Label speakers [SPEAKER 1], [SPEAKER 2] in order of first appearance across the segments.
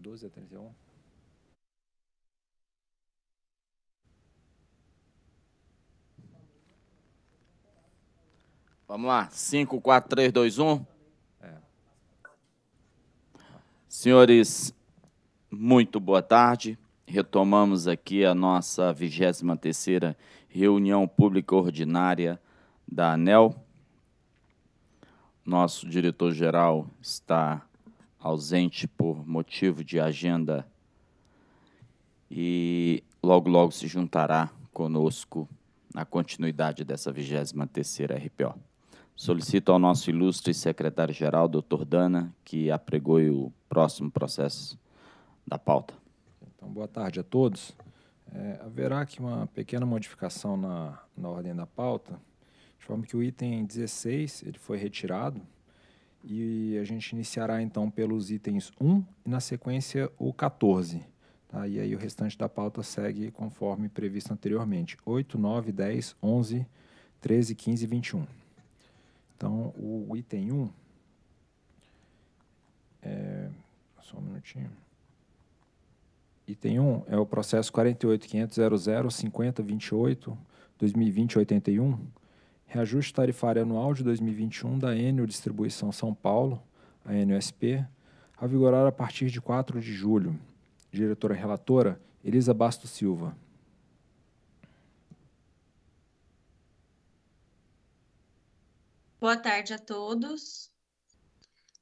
[SPEAKER 1] 12 a 31.
[SPEAKER 2] Vamos lá, 5, 4, 3, 2, 1. Senhores, muito boa tarde. Retomamos aqui a nossa 23 reunião pública ordinária da ANEL. Nosso diretor-geral está ausente por motivo de agenda e logo logo se juntará conosco na continuidade dessa 23ª RPO. Solicito ao nosso ilustre secretário-geral, doutor Dana, que apregoe o próximo processo da pauta.
[SPEAKER 1] Então, boa tarde a todos. É, haverá aqui uma pequena modificação na, na ordem da pauta, de forma que o item 16 ele foi retirado e a gente iniciará então pelos itens 1 e na sequência o 14. Tá? E aí o restante da pauta segue conforme previsto anteriormente: 8, 9, 10, 11, 13, 15 e 21. Então o item 1. É, só um minutinho. Item 1 é o processo 48.500.00.50.28.2020.81 reajuste tarifário anual de 2021 da Enel Distribuição São Paulo, a NUSP, a vigorar a partir de 4 de julho. Diretora relatora, Elisa Basto Silva.
[SPEAKER 3] Boa tarde a todos.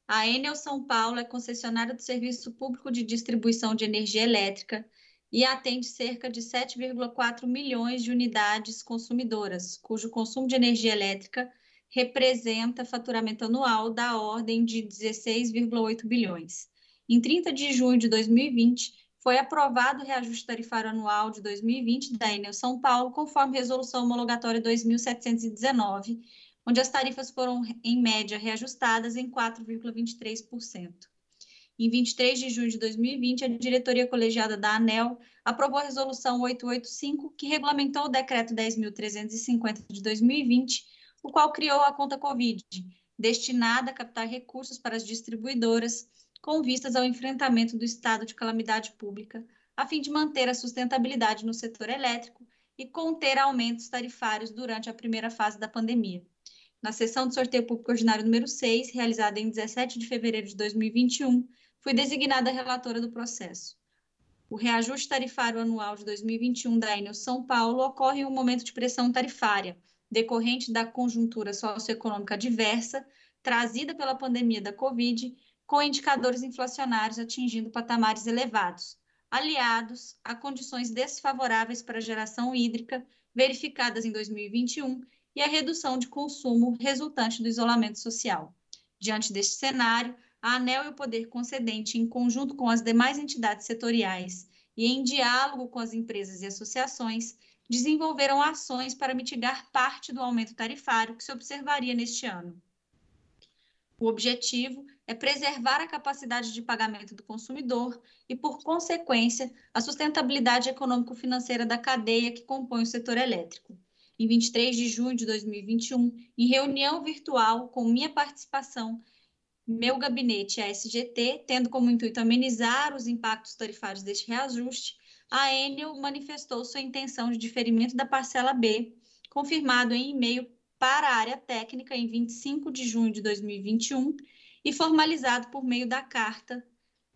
[SPEAKER 3] A Enel São Paulo é concessionária do Serviço Público de Distribuição de Energia Elétrica e atende cerca de 7,4 milhões de unidades consumidoras, cujo consumo de energia elétrica representa faturamento anual da ordem de 16,8 bilhões. Em 30 de junho de 2020, foi aprovado o reajuste tarifário anual de 2020 da Enel São Paulo, conforme resolução homologatória 2719, onde as tarifas foram em média reajustadas em 4,23%. Em 23 de junho de 2020, a diretoria colegiada da ANEL aprovou a resolução 885, que regulamentou o decreto 10.350 de 2020, o qual criou a conta Covid, destinada a captar recursos para as distribuidoras com vistas ao enfrentamento do estado de calamidade pública, a fim de manter a sustentabilidade no setor elétrico e conter aumentos tarifários durante a primeira fase da pandemia. Na sessão de sorteio público ordinário número 6, realizada em 17 de fevereiro de 2021, Fui designada relatora do processo. O reajuste tarifário anual de 2021 da Enel São Paulo ocorre em um momento de pressão tarifária, decorrente da conjuntura socioeconômica diversa trazida pela pandemia da Covid, com indicadores inflacionários atingindo patamares elevados, aliados a condições desfavoráveis para a geração hídrica verificadas em 2021 e a redução de consumo resultante do isolamento social. Diante deste cenário, a ANEL e o poder concedente, em conjunto com as demais entidades setoriais e em diálogo com as empresas e associações, desenvolveram ações para mitigar parte do aumento tarifário que se observaria neste ano. O objetivo é preservar a capacidade de pagamento do consumidor e, por consequência, a sustentabilidade econômico-financeira da cadeia que compõe o setor elétrico. Em 23 de junho de 2021, em reunião virtual com minha participação, meu gabinete, a SGT, tendo como intuito amenizar os impactos tarifários deste reajuste, a Enel manifestou sua intenção de diferimento da parcela B, confirmado em e-mail para a área técnica em 25 de junho de 2021 e formalizado por meio da carta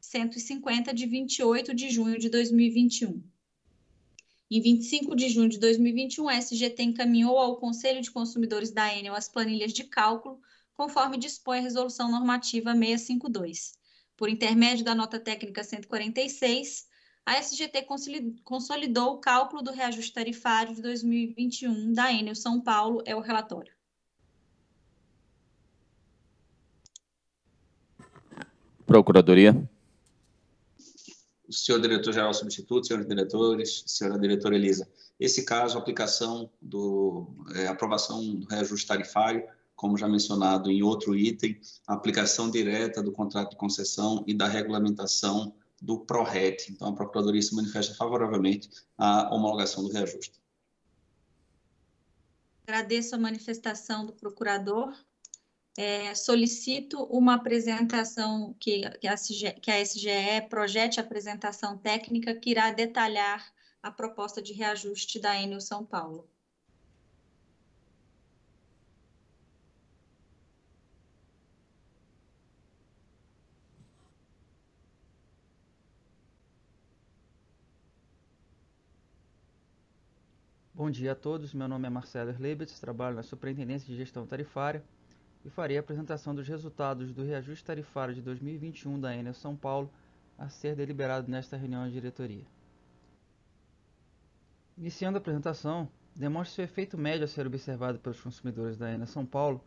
[SPEAKER 3] 150 de 28 de junho de 2021. Em 25 de junho de 2021, a SGT encaminhou ao Conselho de Consumidores da Enel as planilhas de cálculo conforme dispõe a Resolução Normativa 652. Por intermédio da nota técnica 146, a SGT consolidou o cálculo do reajuste tarifário de 2021 da Enel São Paulo, é o relatório.
[SPEAKER 2] Procuradoria.
[SPEAKER 4] Senhor diretor-geral substituto, senhores diretores, senhora diretora Elisa, esse caso, aplicação do é, aprovação do reajuste tarifário como já mencionado em outro item, a aplicação direta do contrato de concessão e da regulamentação do PRORET. Então, a Procuradoria se manifesta favoravelmente à homologação do reajuste.
[SPEAKER 3] Agradeço a manifestação do procurador. É, solicito uma apresentação que, que, a SGE, projete a apresentação técnica que irá detalhar a proposta de reajuste da Enel São Paulo.
[SPEAKER 5] Bom dia a todos, meu nome é Marcelo Leibitz, trabalho na Superintendência de Gestão Tarifária e farei a apresentação dos resultados do reajuste tarifário de 2021 da Enel São Paulo a ser deliberado nesta reunião de diretoria. Iniciando a apresentação, demonstra-se o efeito médio a ser observado pelos consumidores da Enel São Paulo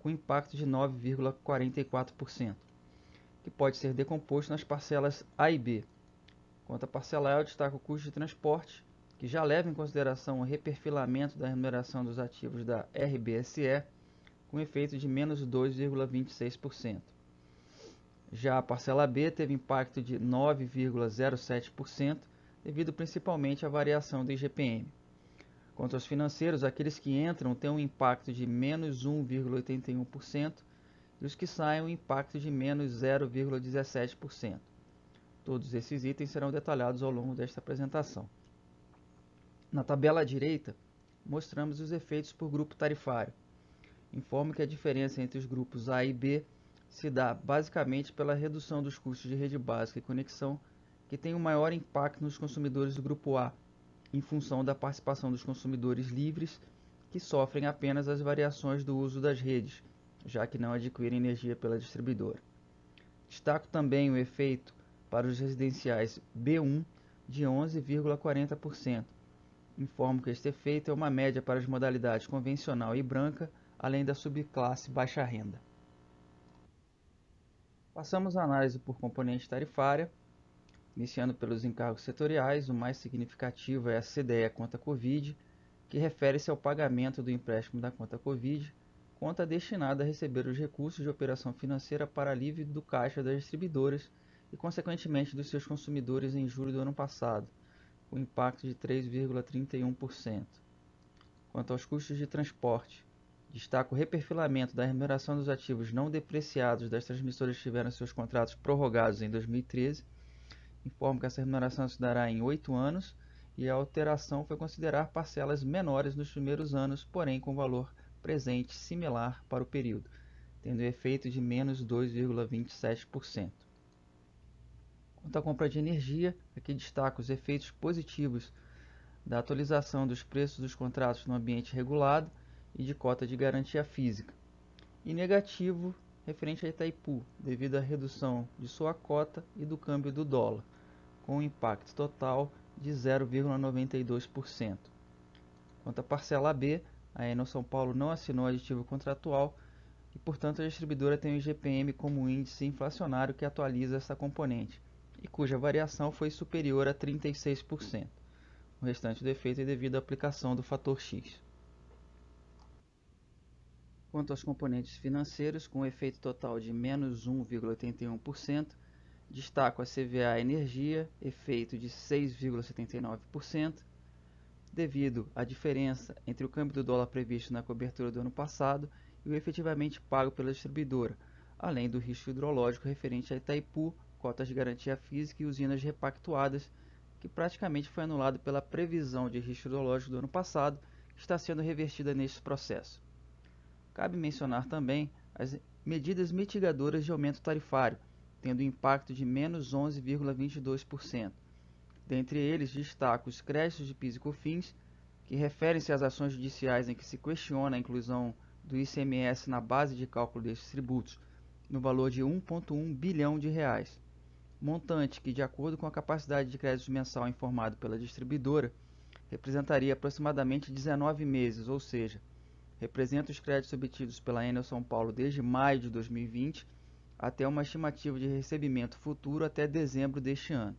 [SPEAKER 5] com impacto de 9,44%, que pode ser decomposto nas parcelas A e B. Quanto à parcela A, eu destaco o custo de transporte, que já leva em consideração o reperfilamento da remuneração dos ativos da RBSE, com efeito de menos 2,26%. Já a parcela B teve impacto de 9,07%, devido principalmente à variação do IGPM. Quanto aos financeiros, aqueles que entram têm um impacto de menos 1,81% e os que saem um impacto de menos 0,17%. Todos esses itens serão detalhados ao longo desta apresentação. Na tabela à direita, mostramos os efeitos por grupo tarifário. Informo que a diferença entre os grupos A e B se dá basicamente pela redução dos custos de rede básica e conexão, que tem o um maior impacto nos consumidores do grupo A, em função da participação dos consumidores livres, que sofrem apenas as variações do uso das redes, já que não adquirem energia pela distribuidora. Destaco também o efeito para os residenciais B1 de 11,40%, Informo que este efeito é uma média para as modalidades convencional e branca, além da subclasse baixa renda. Passamos à análise por componente tarifária, iniciando pelos encargos setoriais, o mais significativo é a CDE conta Covid, que refere-se ao pagamento do empréstimo da conta Covid, conta destinada a receber os recursos de operação financeira para alívio do caixa das distribuidoras e, consequentemente, dos seus consumidores em julho do ano passado, com impacto de 3,31%. Quanto aos custos de transporte, destaca o reperfilamento da remuneração dos ativos não depreciados das transmissoras que tiveram seus contratos prorrogados em 2013. Informo que essa remuneração se dará em oito anos e a alteração foi considerar parcelas menores nos primeiros anos, porém com valor presente similar para o período, tendo efeito de menos 2,27%. Quanto à compra de energia, aqui destaca os efeitos positivos da atualização dos preços dos contratos no ambiente regulado e de cota de garantia física, e negativo referente a Itaipu, devido à redução de sua cota e do câmbio do dólar, com um impacto total de 0,92%. Quanto à parcela B, a Enel São Paulo não assinou aditivo contratual e, portanto, a distribuidora tem o IGPM como índice inflacionário que atualiza essa componente e cuja variação foi superior a 36%. O restante do efeito é devido à aplicação do fator X. Quanto aos componentes financeiros, com um efeito total de menos 1,81%, destaco a CVA Energia, efeito de 6,79%, devido à diferença entre o câmbio do dólar previsto na cobertura do ano passado e o efetivamente pago pela distribuidora, além do risco hidrológico referente a Itaipu, cotas de garantia física e usinas repactuadas, que praticamente foi anulado pela previsão de risco hidrológico do ano passado, que está sendo revertida neste processo. Cabe mencionar também as medidas mitigadoras de aumento tarifário, tendo impacto de menos 11,22%. Dentre eles, destaco os créditos de PIS e COFINS, que referem-se às ações judiciais em que se questiona a inclusão do ICMS na base de cálculo destes tributos, no valor de 1,1 bilhão de reais montante que, de acordo com a capacidade de crédito mensal informado pela distribuidora, representaria aproximadamente 19 meses, ou seja, representa os créditos obtidos pela Enel São Paulo desde maio de 2020 até uma estimativa de recebimento futuro até dezembro deste ano.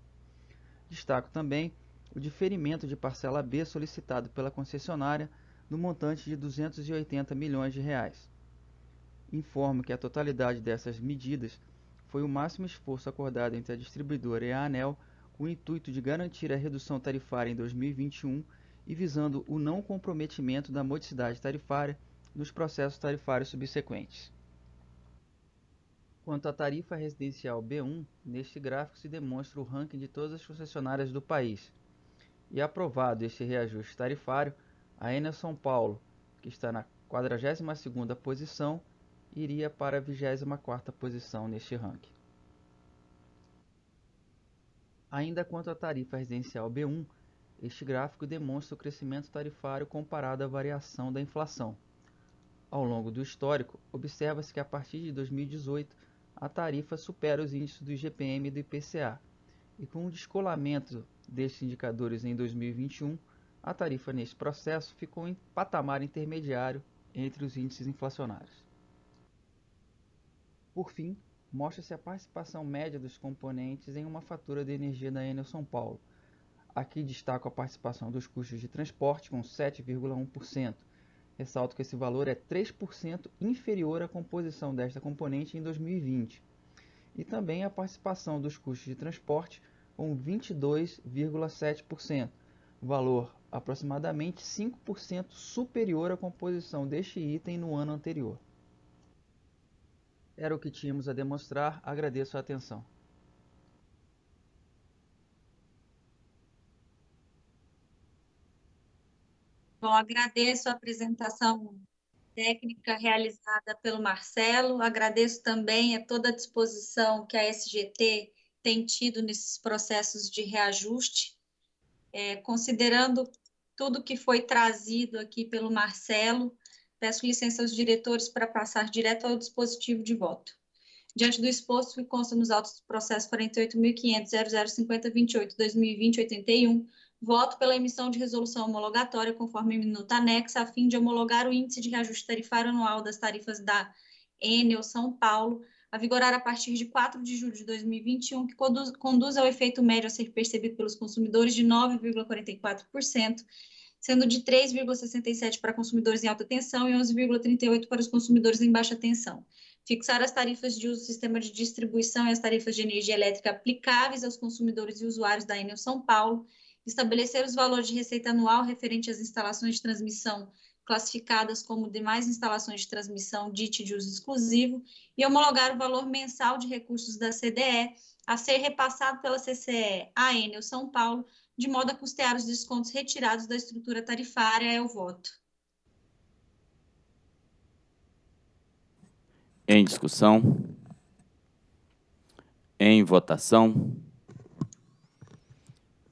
[SPEAKER 5] Destaco também o diferimento de parcela B solicitado pela concessionária no montante de 280 milhões de reais. Informo que a totalidade dessas medidas foi o máximo esforço acordado entre a distribuidora e a Anel com o intuito de garantir a redução tarifária em 2021 e visando o não comprometimento da modicidade tarifária nos processos tarifários subsequentes. Quanto à tarifa residencial B1, neste gráfico se demonstra o ranking de todas as concessionárias do país. E aprovado este reajuste tarifário, a Enel São Paulo, que está na 42ª posição, iria para a 24 posição neste ranking. Ainda quanto à tarifa residencial B1, este gráfico demonstra o crescimento tarifário comparado à variação da inflação. Ao longo do histórico, observa-se que a partir de 2018 a tarifa supera os índices do IGPM e do IPCA, e com o descolamento destes indicadores em 2021, a tarifa neste processo ficou em patamar intermediário entre os índices inflacionários. Por fim, mostra-se a participação média dos componentes em uma fatura de energia da Enel São Paulo. Aqui destaco a participação dos custos de transporte com 7,1%. Ressalto que esse valor é 3% inferior à composição desta componente em 2020. E também a participação dos custos de transporte com 22,7%, valor aproximadamente 5% superior à composição deste item no ano anterior. Era o que tínhamos a demonstrar. Agradeço a atenção.
[SPEAKER 3] Bom, agradeço a apresentação técnica realizada pelo Marcelo, agradeço também a toda a disposição que a SGT tem tido nesses processos de reajuste, é, considerando tudo que foi trazido aqui pelo Marcelo, Peço licença aos diretores para passar direto ao dispositivo de voto. Diante do exposto que consta nos autos do processo 48.500.0050.28.2020.81, voto pela emissão de resolução homologatória conforme minuta anexa, a fim de homologar o índice de reajuste tarifário anual das tarifas da Enel São Paulo, a vigorar a partir de 4 de julho de 2021, que conduz, conduz ao efeito médio a ser percebido pelos consumidores de 9,44%, sendo de 3,67 para consumidores em alta tensão e 11,38 para os consumidores em baixa tensão. Fixar as tarifas de uso do sistema de distribuição e as tarifas de energia elétrica aplicáveis aos consumidores e usuários da Enel São Paulo. Estabelecer os valores de receita anual referente às instalações de transmissão classificadas como demais instalações de transmissão DIT de uso exclusivo e homologar o valor mensal de recursos da CDE a ser repassado pela CCE à Enel São Paulo de modo a custear os descontos retirados da estrutura tarifária. É o voto.
[SPEAKER 2] Em discussão? Em votação?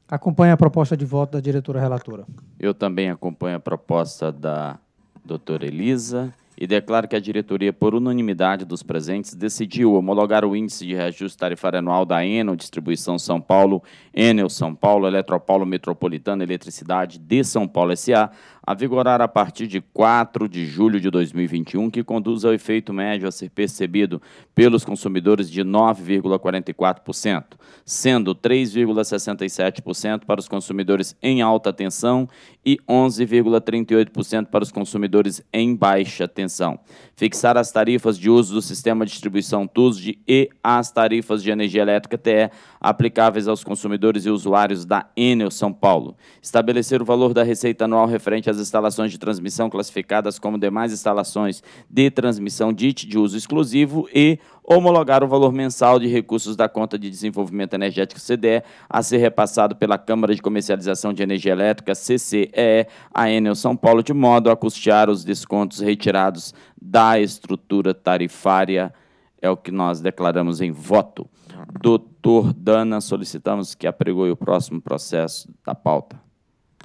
[SPEAKER 6] Acompanhe a proposta de voto da diretora relatora.
[SPEAKER 2] Eu também acompanho a proposta da doutora Elisa e declaro que a diretoria, por unanimidade dos presentes, decidiu homologar o índice de reajuste tarifário anual da Enel Distribuição São Paulo, Enel São Paulo, Eletropaulo Metropolitana Eletricidade de São Paulo SA, a vigorar a partir de 4 de julho de 2021, que conduz ao efeito médio a ser percebido pelos consumidores de 9,44%, sendo 3,67% para os consumidores em alta tensão e 11,38% para os consumidores em baixa tensão. Fixar as tarifas de uso do sistema de distribuição TUSD e as tarifas de energia elétrica TE aplicáveis aos consumidores e usuários da Enel São Paulo. Estabelecer o valor da receita anual referente às instalações de transmissão classificadas como demais instalações de transmissão DIT de uso exclusivo e homologar o valor mensal de recursos da conta de desenvolvimento energético CDE a ser repassado pela Câmara de Comercialização de Energia Elétrica CCEE à Enel São Paulo de modo a custear os descontos retirados da estrutura tarifária é o que nós declaramos em voto. Doutor Dana, solicitamos que apregoe o próximo processo da pauta.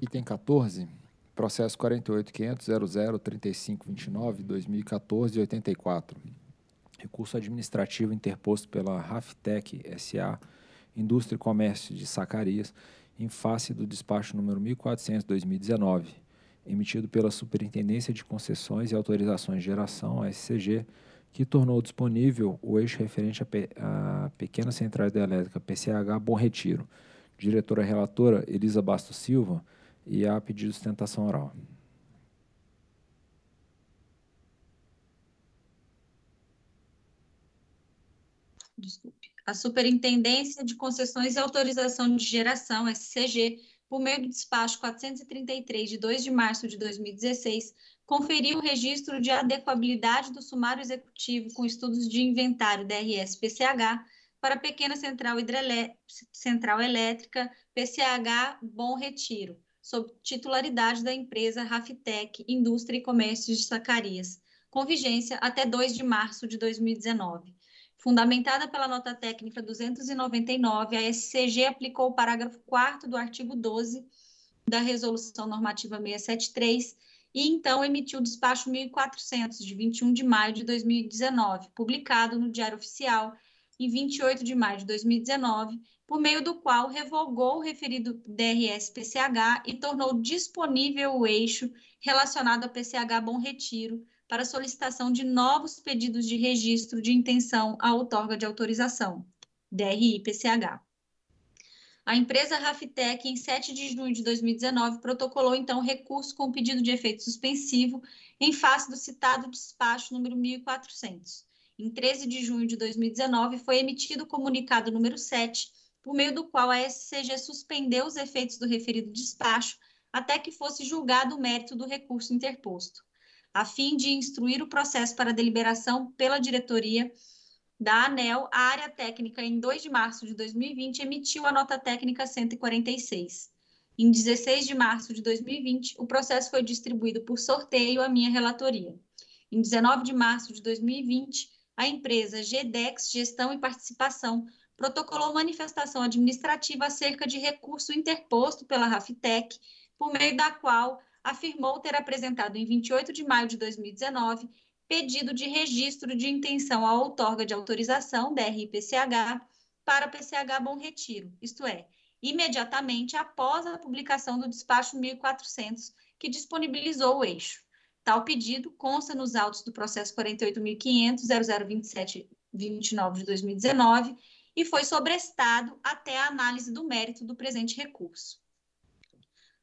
[SPEAKER 1] Item 14, processo 48.500.0035.29.2014.84. Recurso administrativo interposto pela Raftec SA, Indústria e Comércio de Sacarias, em face do despacho número 1400-2019, emitido pela Superintendência de Concessões e Autorizações de Geração, SCG, que tornou disponível o eixo referente à pequena central hidrelétrica PCH Bom Retiro. Diretora relatora Elisa Bastos Silva e a pedido de sustentação oral.
[SPEAKER 3] Desculpe. A Superintendência de Concessões e Autorização de Geração, SCG, por meio do despacho 433 de 2 de março de 2016, conferir o registro de adequabilidade do sumário executivo com estudos de inventário DRS-PCH para pequena central, central elétrica PCH Bom Retiro, sob titularidade da empresa Rafitec Indústria e Comércio de Sacarias, com vigência até 2 de março de 2019. Fundamentada pela nota técnica 299, a SCG aplicou o parágrafo 4 do artigo 12 da Resolução Normativa 673 e então emitiu o despacho 1400 de 21 de maio de 2019, publicado no Diário Oficial em 28 de maio de 2019, por meio do qual revogou o referido DRS-PCH e tornou disponível o eixo relacionado a PCH Bom Retiro para solicitação de novos pedidos de registro de intenção à outorga de autorização, DRI-PCH. A empresa Raftec, em 7 de junho de 2019, protocolou então recurso com pedido de efeito suspensivo em face do citado despacho número 1400. Em 13 de junho de 2019, foi emitido o comunicado número 7, por meio do qual a SCG suspendeu os efeitos do referido despacho até que fosse julgado o mérito do recurso interposto, a fim de instruir o processo para deliberação pela diretoria da ANEL, a área técnica, em 2 de março de 2020, emitiu a nota técnica 146. Em 16 de março de 2020, o processo foi distribuído por sorteio à minha relatoria. Em 19 de março de 2020, a empresa GDEX Gestão e Participação protocolou manifestação administrativa acerca de recurso interposto pela Raftec, por meio da qual afirmou ter apresentado em 28 de maio de 2019 pedido de registro de intenção à outorga de autorização, dri para PCH Bom Retiro, isto é, imediatamente após a publicação do despacho 1400, que disponibilizou o eixo. Tal pedido consta nos autos do processo 48.500.0027.29 de 2019 e foi sobrestado até a análise do mérito do presente recurso.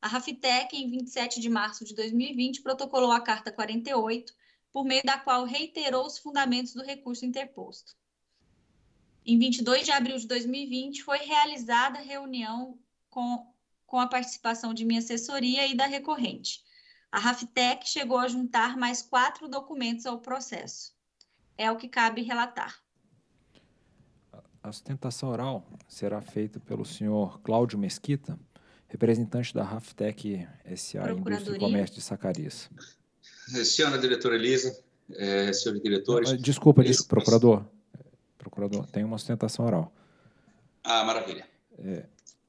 [SPEAKER 3] A Rafitec, em 27 de março de 2020, protocolou a Carta 48, por meio da qual reiterou os fundamentos do recurso interposto. Em 22 de abril de 2020, foi realizada reunião com, com a participação de minha assessoria e da recorrente. A RAFTEC chegou a juntar mais quatro documentos ao processo. É o que cabe relatar.
[SPEAKER 1] A sustentação oral será feita pelo senhor Cláudio Mesquita, representante da RAFTEC SA Indústria e Comércio de Sacarias.
[SPEAKER 4] Senhora diretora Elisa, é, senhores diretores. Ah, desculpa,
[SPEAKER 1] Elisa, desculpa, procurador. Procurador, tem uma ostentação oral.
[SPEAKER 4] Ah, maravilha.
[SPEAKER 1] É,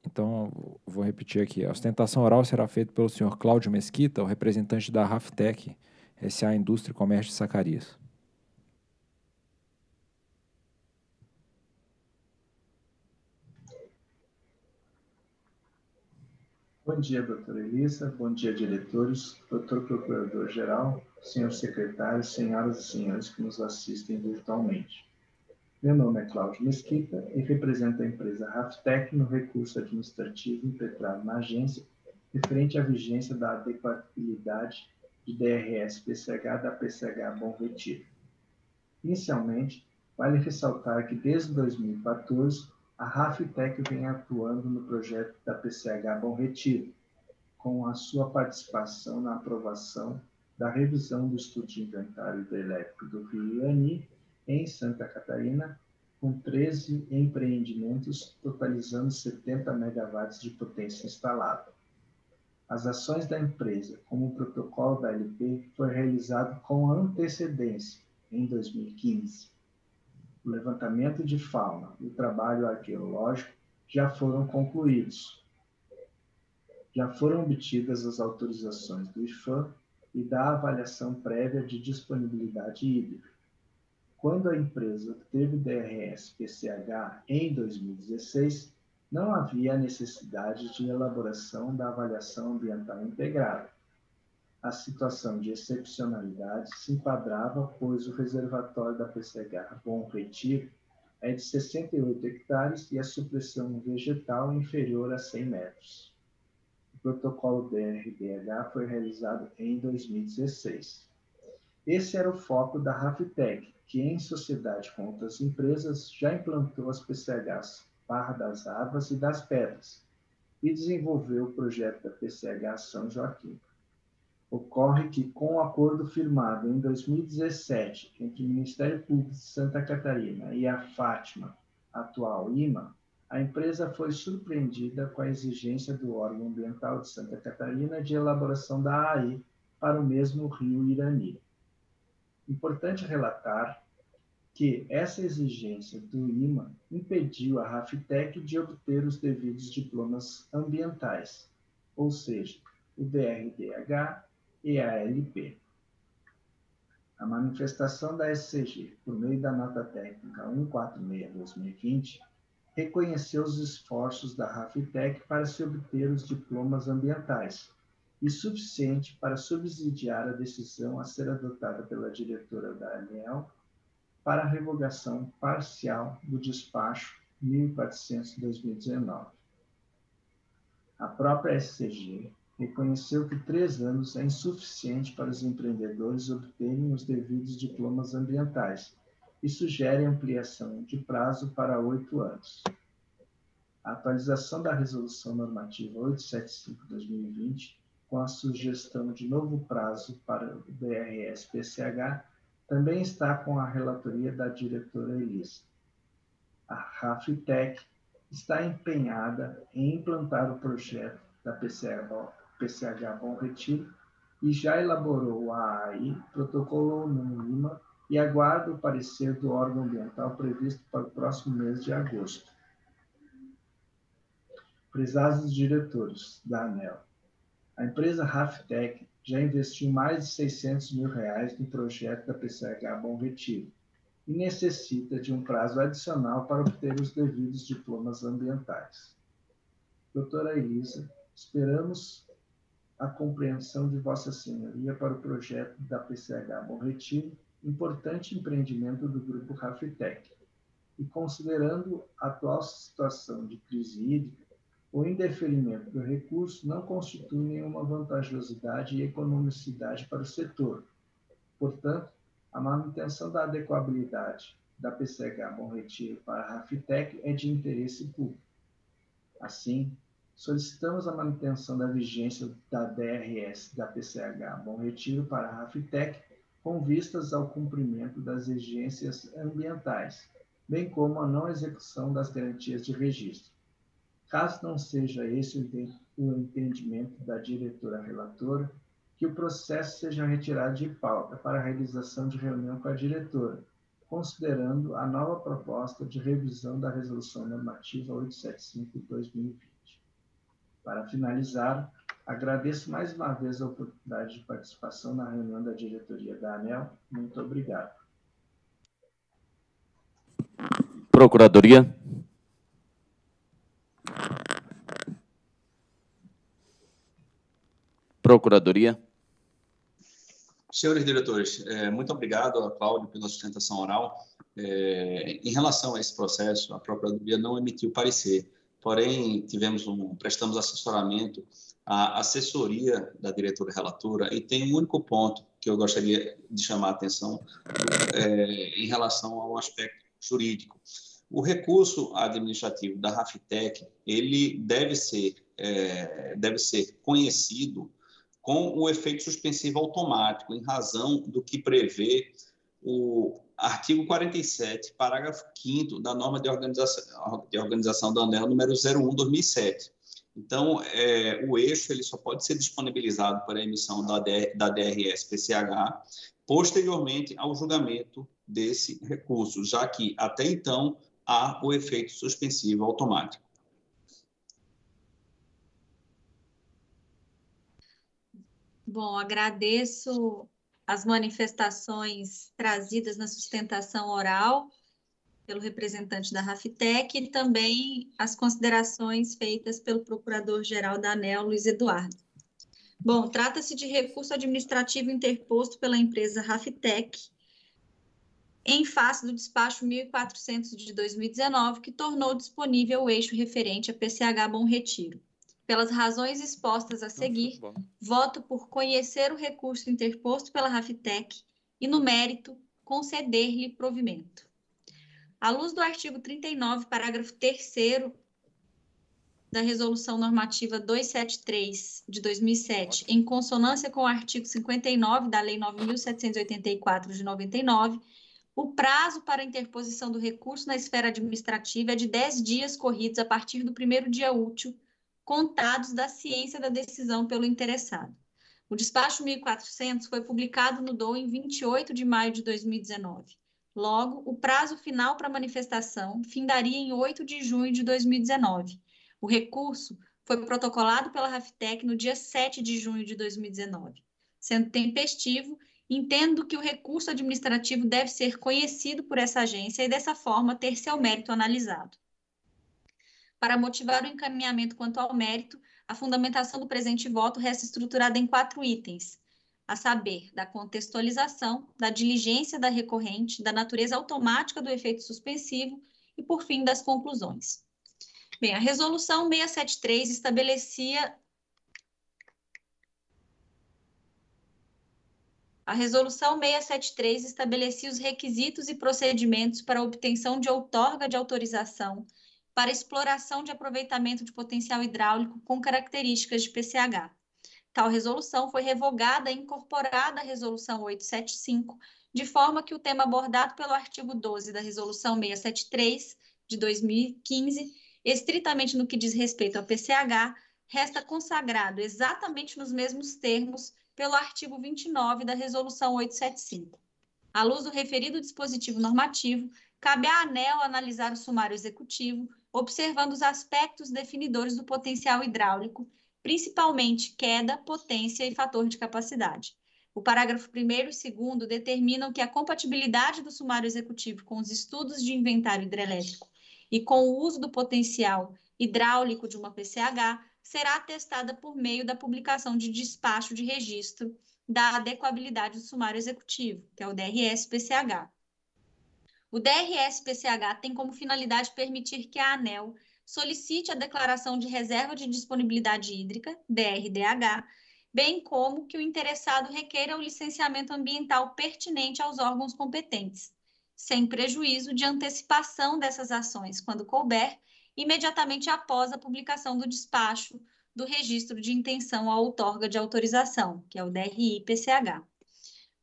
[SPEAKER 1] então, vou repetir aqui. A ostentação oral será feita pelo senhor Cláudio Mesquita, o representante da RAFTEC, SA Indústria e Comércio de Sacarias.
[SPEAKER 7] Bom dia, doutora Elisa, bom dia, diretores, doutor procurador-geral, senhor secretário, senhoras e senhores que nos assistem virtualmente. Meu nome é Cláudio Mesquita e represento a empresa Raftec no recurso administrativo impetrado na agência referente à vigência da adequabilidade de DRS-PCH da PCH Bom Retiro. Inicialmente, vale ressaltar que desde 2014 a Rafitec vem atuando no projeto da PCH Bom Retiro, com a sua participação na aprovação da revisão do estudo de inventário do elétrico do Rio Iani, em Santa Catarina, com 13 empreendimentos, totalizando 70 megawatts de potência instalada. As ações da empresa, como o protocolo da LP, foi realizado com antecedência, em 2015 o levantamento de fauna e o trabalho arqueológico já foram concluídos. Já foram obtidas as autorizações do IFAM e da avaliação prévia de disponibilidade hídrica. Quando a empresa obteve o DRS-PCH em 2016, não havia necessidade de elaboração da avaliação ambiental integrada a situação de excepcionalidade se enquadrava, pois o reservatório da PCH Bom Retiro é de 68 hectares e a supressão vegetal é inferior a 100 metros. O protocolo BRBH foi realizado em 2016. Esse era o foco da Rafitec, que em sociedade com outras empresas já implantou as PCHs Barra das Árvores e das Pedras e desenvolveu o projeto da PCH São Joaquim ocorre que, com o acordo firmado em 2017 entre o Ministério Público de Santa Catarina e a Fátima, atual IMA, a empresa foi surpreendida com a exigência do órgão ambiental de Santa Catarina de elaboração da AI para o mesmo rio Irani. Importante relatar que essa exigência do IMA impediu a Raftec de obter os devidos diplomas ambientais, ou seja, o DRDH e a LP. A manifestação da SCG, por meio da nota técnica 146-2020, reconheceu os esforços da RAFTEC para se obter os diplomas ambientais e suficiente para subsidiar a decisão a ser adotada pela diretora da ANEL para a revogação parcial do despacho 1400-2019. A própria SCG reconheceu que três anos é insuficiente para os empreendedores obterem os devidos diplomas ambientais e sugere ampliação de prazo para oito anos. A atualização da Resolução Normativa 875-2020, com a sugestão de novo prazo para o DRS-PCH, também está com a relatoria da diretora Elisa. A RAFTEC está empenhada em implantar o projeto da PCH PCH Bom Retiro, e já elaborou a AI, protocolou no IMA e aguarda o parecer do órgão ambiental previsto para o próximo mês de agosto. Prezados diretores da ANEL, a empresa Raftec já investiu mais de 600 mil reais no projeto da PCH Bom Retiro e necessita de um prazo adicional para obter os devidos diplomas ambientais. Doutora Elisa, esperamos a compreensão de Vossa Senhoria para o projeto da PCH Bom Retiro, importante empreendimento do grupo Rafitec. E considerando a atual situação de crise hídrica, o indeferimento do recurso não constitui nenhuma vantajosidade e economicidade para o setor. Portanto, a manutenção da adequabilidade da PCH Bom Retiro para a Rafitec é de interesse público. Assim, solicitamos a manutenção da vigência da DRS da PCH Bom Retiro para a Rafitec com vistas ao cumprimento das exigências ambientais, bem como a não execução das garantias de registro. Caso não seja esse o entendimento da diretora relatora, que o processo seja retirado de pauta para a realização de reunião com a diretora, considerando a nova proposta de revisão da Resolução Normativa 875-2020. Para finalizar, agradeço mais uma vez a oportunidade de participação na reunião da diretoria da ANEL. Muito obrigado.
[SPEAKER 2] Procuradoria. Procuradoria.
[SPEAKER 4] Senhores diretores, é, muito obrigado a Cláudio pela sustentação oral. É, em relação a esse processo, a Procuradoria não emitiu parecer. Porém, tivemos um, prestamos assessoramento à assessoria da diretora relatora e tem um único ponto que eu gostaria de chamar a atenção é, em relação ao aspecto jurídico. O recurso administrativo da Raftec ele deve ser é, deve ser conhecido com o efeito suspensivo automático em razão do que prevê o artigo 47, parágrafo 5 da norma de organização, de organização da ANEL número 01-2007. Então, é, o eixo ele só pode ser disponibilizado para emissão da, da DRS-PCH posteriormente ao julgamento desse recurso, já que até então há o efeito suspensivo automático.
[SPEAKER 3] Bom, agradeço as manifestações trazidas na sustentação oral pelo representante da Raftec e também as considerações feitas pelo procurador-geral da ANEL, Luiz Eduardo. Bom, trata-se de recurso administrativo interposto pela empresa Raftec em face do despacho 1400 de 2019, que tornou disponível o eixo referente a PCH Bom Retiro. Pelas razões expostas a seguir, Nossa, voto por conhecer o recurso interposto pela Rafitec e, no mérito, conceder-lhe provimento. À luz do artigo 39, parágrafo 3 da Resolução Normativa 273 de 2007, em consonância com o artigo 59 da Lei 9784 de 99, o prazo para interposição do recurso na esfera administrativa é de 10 dias corridos a partir do primeiro dia útil contados da ciência da decisão pelo interessado. O despacho 1400 foi publicado no DOE em 28 de maio de 2019. Logo, o prazo final para manifestação findaria em 8 de junho de 2019. O recurso foi protocolado pela Raftec no dia 7 de junho de 2019. Sendo tempestivo, entendo que o recurso administrativo deve ser conhecido por essa agência e, dessa forma, ter seu mérito analisado para motivar o encaminhamento quanto ao mérito, a fundamentação do presente voto resta estruturada em quatro itens, a saber, da contextualização, da diligência da recorrente, da natureza automática do efeito suspensivo e, por fim, das conclusões. Bem, a resolução 673 estabelecia A resolução 673 estabelecia os requisitos e procedimentos para obtenção de outorga de autorização para exploração de aproveitamento de potencial hidráulico com características de PCH. Tal resolução foi revogada e incorporada à Resolução 875, de forma que o tema abordado pelo artigo 12 da Resolução 673 de 2015, estritamente no que diz respeito ao PCH, resta consagrado exatamente nos mesmos termos pelo artigo 29 da Resolução 875. À luz do referido dispositivo normativo, cabe à ANEL analisar o sumário executivo observando os aspectos definidores do potencial hidráulico, principalmente queda, potência e fator de capacidade. O parágrafo 1 e 2 determinam que a compatibilidade do sumário executivo com os estudos de inventário hidrelétrico e com o uso do potencial hidráulico de uma PCH será atestada por meio da publicação de despacho de registro da adequabilidade do sumário executivo, que é o DRS-PCH. O DRS-PCH tem como finalidade permitir que a ANEL solicite a declaração de reserva de disponibilidade hídrica, DRDH, bem como que o interessado requeira o licenciamento ambiental pertinente aos órgãos competentes, sem prejuízo de antecipação dessas ações, quando couber, imediatamente após a publicação do despacho do registro de intenção à outorga de autorização, que é o DRI-PCH.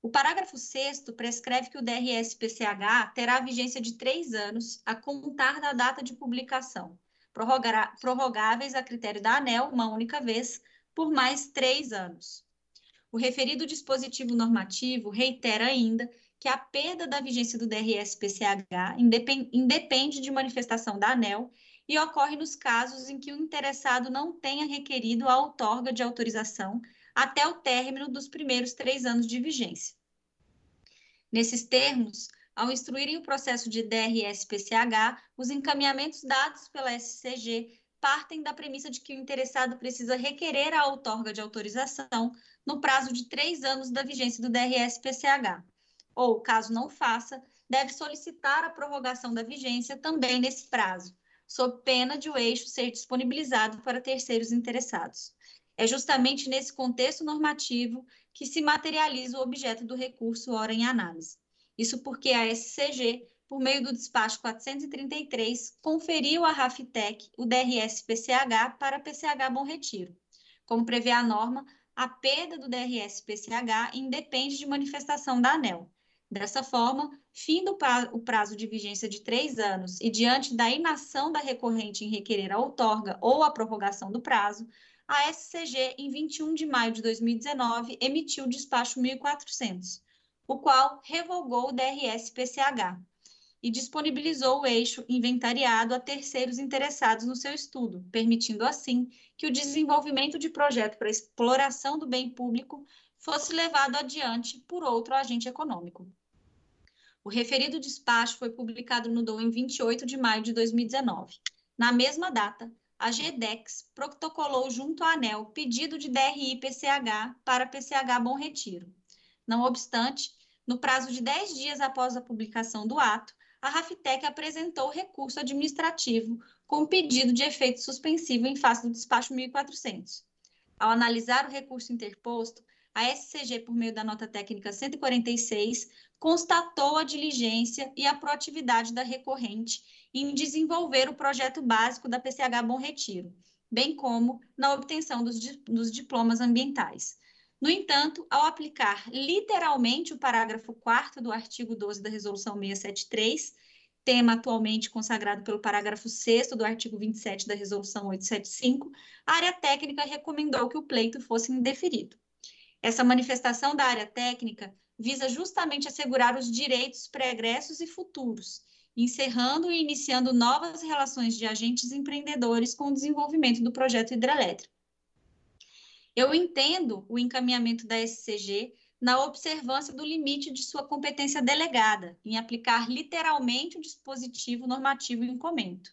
[SPEAKER 3] O parágrafo 6 prescreve que o DRS-PCH terá vigência de três anos a contar da data de publicação, prorrogáveis a critério da ANEL, uma única vez, por mais três anos. O referido dispositivo normativo reitera ainda que a perda da vigência do DRS-PCH independe de manifestação da ANEL e ocorre nos casos em que o interessado não tenha requerido a outorga de autorização até o término dos primeiros três anos de vigência. Nesses termos, ao instruírem o processo de DRS-PCH, os encaminhamentos dados pela SCG partem da premissa de que o interessado precisa requerer a outorga de autorização no prazo de três anos da vigência do DRS-PCH, ou, caso não faça, deve solicitar a prorrogação da vigência também nesse prazo, sob pena de o eixo ser disponibilizado para terceiros interessados. É justamente nesse contexto normativo que se materializa o objeto do recurso ora em análise. Isso porque a SCG, por meio do despacho 433, conferiu à RAFTEC o DRS-PCH para PCH Bom Retiro. Como prevê a norma, a perda do DRS-PCH independe de manifestação da ANEL. Dessa forma, findo o prazo de vigência de três anos e diante da inação da recorrente em requerer a outorga ou a prorrogação do prazo, a SCG, em 21 de maio de 2019, emitiu o despacho 1400, o qual revogou o DRS-PCH e disponibilizou o eixo inventariado a terceiros interessados no seu estudo, permitindo assim que o desenvolvimento de projeto para exploração do bem público fosse levado adiante por outro agente econômico. O referido despacho foi publicado no DOE em 28 de maio de 2019. Na mesma data, a GEDEX protocolou junto à ANEL pedido de DRI-PCH para PCH Bom Retiro. Não obstante, no prazo de 10 dias após a publicação do ato, a Rafitec apresentou recurso administrativo com pedido de efeito suspensivo em face do despacho 1400. Ao analisar o recurso interposto, a SCG, por meio da nota técnica 146, constatou a diligência e a proatividade da recorrente em desenvolver o projeto básico da PCH Bom Retiro, bem como na obtenção dos, dos diplomas ambientais. No entanto, ao aplicar literalmente o parágrafo 4 do artigo 12 da Resolução 673, tema atualmente consagrado pelo parágrafo 6 do artigo 27 da Resolução 875, a área técnica recomendou que o pleito fosse indeferido. Essa manifestação da área técnica visa justamente assegurar os direitos pregressos e futuros, encerrando e iniciando novas relações de agentes empreendedores com o desenvolvimento do projeto hidrelétrico. Eu entendo o encaminhamento da SCG na observância do limite de sua competência delegada, em aplicar literalmente o dispositivo normativo em comento.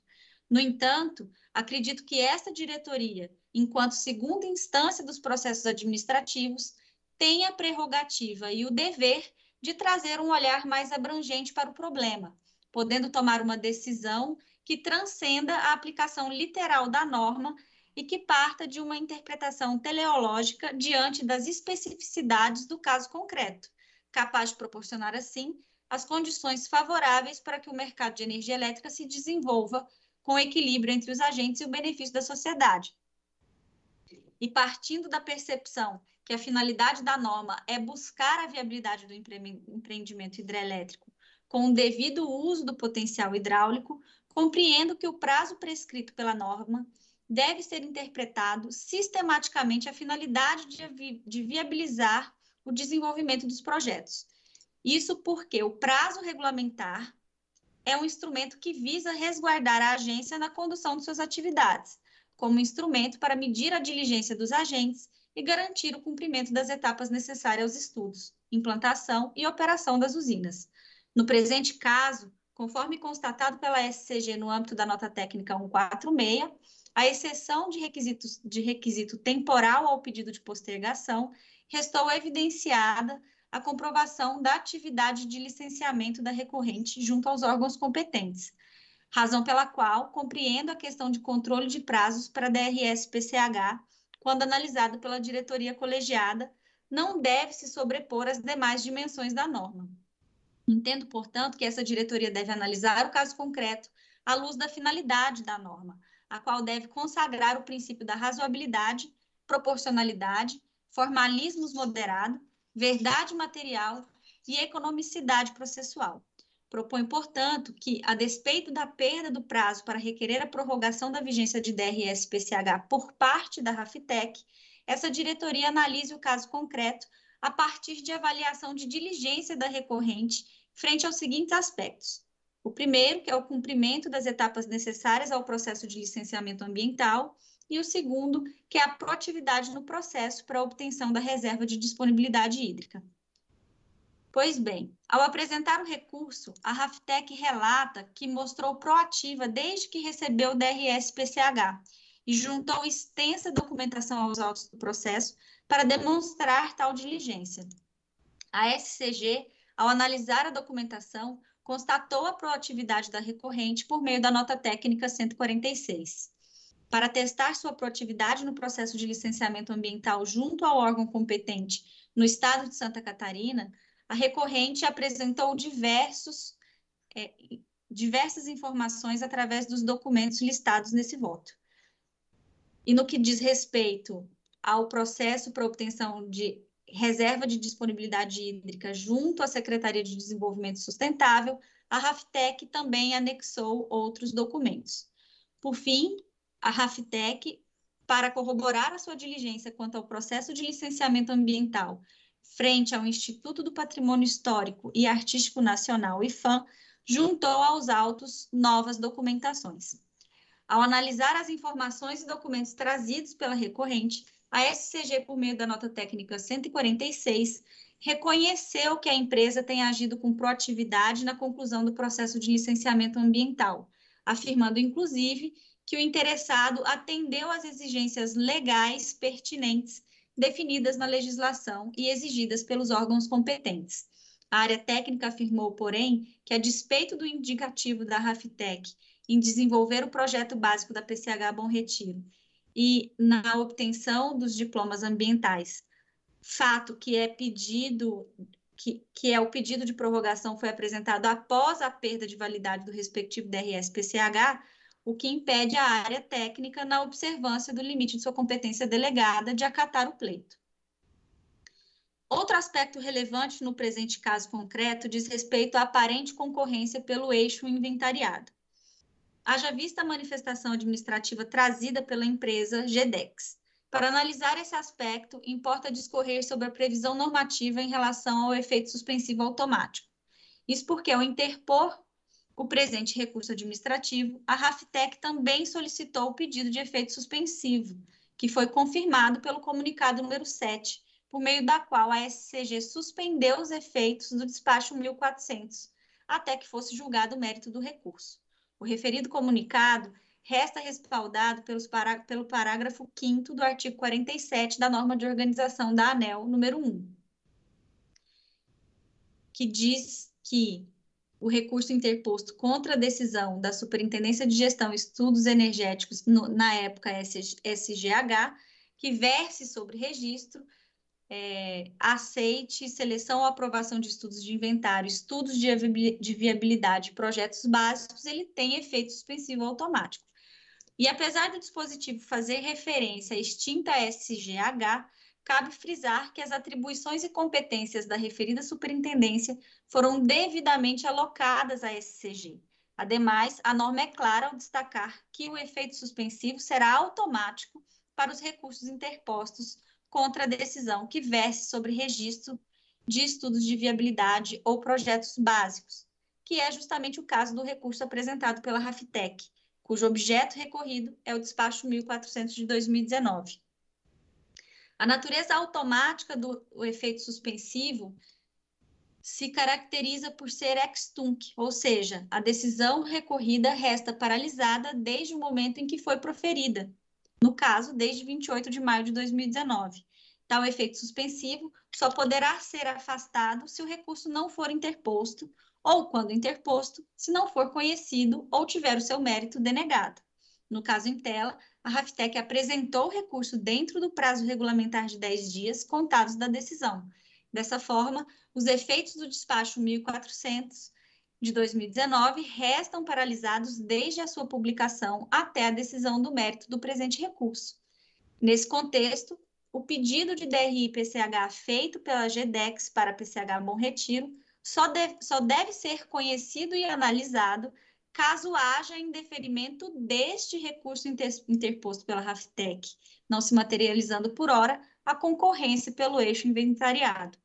[SPEAKER 3] No entanto, acredito que esta diretoria, enquanto segunda instância dos processos administrativos, tem a prerrogativa e o dever de trazer um olhar mais abrangente para o problema, podendo tomar uma decisão que transcenda a aplicação literal da norma e que parta de uma interpretação teleológica diante das especificidades do caso concreto, capaz de proporcionar, assim, as condições favoráveis para que o mercado de energia elétrica se desenvolva com equilíbrio entre os agentes e o benefício da sociedade. E partindo da percepção que a finalidade da norma é buscar a viabilidade do empreendimento hidrelétrico com o devido uso do potencial hidráulico, compreendo que o prazo prescrito pela norma deve ser interpretado sistematicamente a finalidade de, de viabilizar o desenvolvimento dos projetos. Isso porque o prazo regulamentar é um instrumento que visa resguardar a agência na condução de suas atividades, como instrumento para medir a diligência dos agentes e garantir o cumprimento das etapas necessárias aos estudos, implantação e operação das usinas. No presente caso, conforme constatado pela SCG no âmbito da nota técnica 146, a exceção de, requisitos, de requisito temporal ao pedido de postergação restou evidenciada a comprovação da atividade de licenciamento da recorrente junto aos órgãos competentes, razão pela qual compreendo a questão de controle de prazos para DRS-PCH quando analisado pela diretoria colegiada, não deve se sobrepor às demais dimensões da norma. Entendo, portanto, que essa diretoria deve analisar o caso concreto à luz da finalidade da norma, a qual deve consagrar o princípio da razoabilidade, proporcionalidade, formalismos moderado, verdade material e economicidade processual. Propõe, portanto, que, a despeito da perda do prazo para requerer a prorrogação da vigência de DRS-PCH por parte da Rafitec, essa diretoria analise o caso concreto a partir de avaliação de diligência da recorrente frente aos seguintes aspectos. O primeiro, que é o cumprimento das etapas necessárias ao processo de licenciamento ambiental, e o segundo, que é a proatividade no processo para a obtenção da reserva de disponibilidade hídrica. Pois bem, ao apresentar o recurso, a Raftec relata que mostrou proativa desde que recebeu o DRS-PCH e juntou extensa documentação aos autos do processo para demonstrar tal diligência. A SCG, ao analisar a documentação, constatou a proatividade da recorrente por meio da nota técnica 146. Para testar sua proatividade no processo de licenciamento ambiental junto ao órgão competente no estado de Santa Catarina, a recorrente apresentou diversos, é, diversas informações através dos documentos listados nesse voto. E no que diz respeito ao processo para obtenção de reserva de disponibilidade hídrica junto à Secretaria de Desenvolvimento Sustentável, a RAFTEC também anexou outros documentos. Por fim, a RAFTEC, para corroborar a sua diligência quanto ao processo de licenciamento ambiental frente ao Instituto do Patrimônio Histórico e Artístico Nacional, IFAM, juntou aos autos novas documentações. Ao analisar as informações e documentos trazidos pela recorrente, a SCG, por meio da nota técnica 146, reconheceu que a empresa tem agido com proatividade na conclusão do processo de licenciamento ambiental, afirmando, inclusive, que o interessado atendeu às exigências legais pertinentes definidas na legislação e exigidas pelos órgãos competentes. A área técnica afirmou, porém, que a despeito do indicativo da RAFTEC em desenvolver o projeto básico da PCH Bom Retiro e na obtenção dos diplomas ambientais, fato que é pedido que, que, é o pedido de prorrogação foi apresentado após a perda de validade do respectivo DRS-PCH, o que impede a área técnica na observância do limite de sua competência delegada de acatar o pleito. Outro aspecto relevante no presente caso concreto diz respeito à aparente concorrência pelo eixo inventariado. Haja vista a manifestação administrativa trazida pela empresa GEDEX. Para analisar esse aspecto, importa discorrer sobre a previsão normativa em relação ao efeito suspensivo automático. Isso porque, ao interpor o presente recurso administrativo, a RAFTEC também solicitou o pedido de efeito suspensivo, que foi confirmado pelo comunicado número 7, por meio da qual a SCG suspendeu os efeitos do despacho 1400, até que fosse julgado o mérito do recurso. O referido comunicado resta respaldado pelos pará pelo parágrafo 5 do artigo 47 da norma de organização da ANEL número 1, que diz que o recurso interposto contra a decisão da Superintendência de Gestão e Estudos Energéticos, no, na época SGH, que verse sobre registro, é, aceite, seleção ou aprovação de estudos de inventário, estudos de viabilidade, projetos básicos, ele tem efeito suspensivo automático. E apesar do dispositivo fazer referência à extinta SGH, cabe frisar que as atribuições e competências da referida superintendência foram devidamente alocadas à SCG. Ademais, a norma é clara ao destacar que o efeito suspensivo será automático para os recursos interpostos contra a decisão que verse sobre registro de estudos de viabilidade ou projetos básicos, que é justamente o caso do recurso apresentado pela Rafitec, cujo objeto recorrido é o despacho 1400 de 2019. A natureza automática do efeito suspensivo se caracteriza por ser ex tunc, ou seja, a decisão recorrida resta paralisada desde o momento em que foi proferida, no caso, desde 28 de maio de 2019. Tal efeito suspensivo só poderá ser afastado se o recurso não for interposto ou, quando interposto, se não for conhecido ou tiver o seu mérito denegado. No caso em tela, a Raftec apresentou o recurso dentro do prazo regulamentar de 10 dias contados da decisão. Dessa forma, os efeitos do despacho 1400 de 2019 restam paralisados desde a sua publicação até a decisão do mérito do presente recurso. Nesse contexto, o pedido de DRI-PCH feito pela GDEX para PCH Bom Retiro só deve, só deve ser conhecido e analisado caso haja indeferimento deste recurso interposto pela RAFTEC, não se materializando por hora a concorrência pelo eixo inventariado.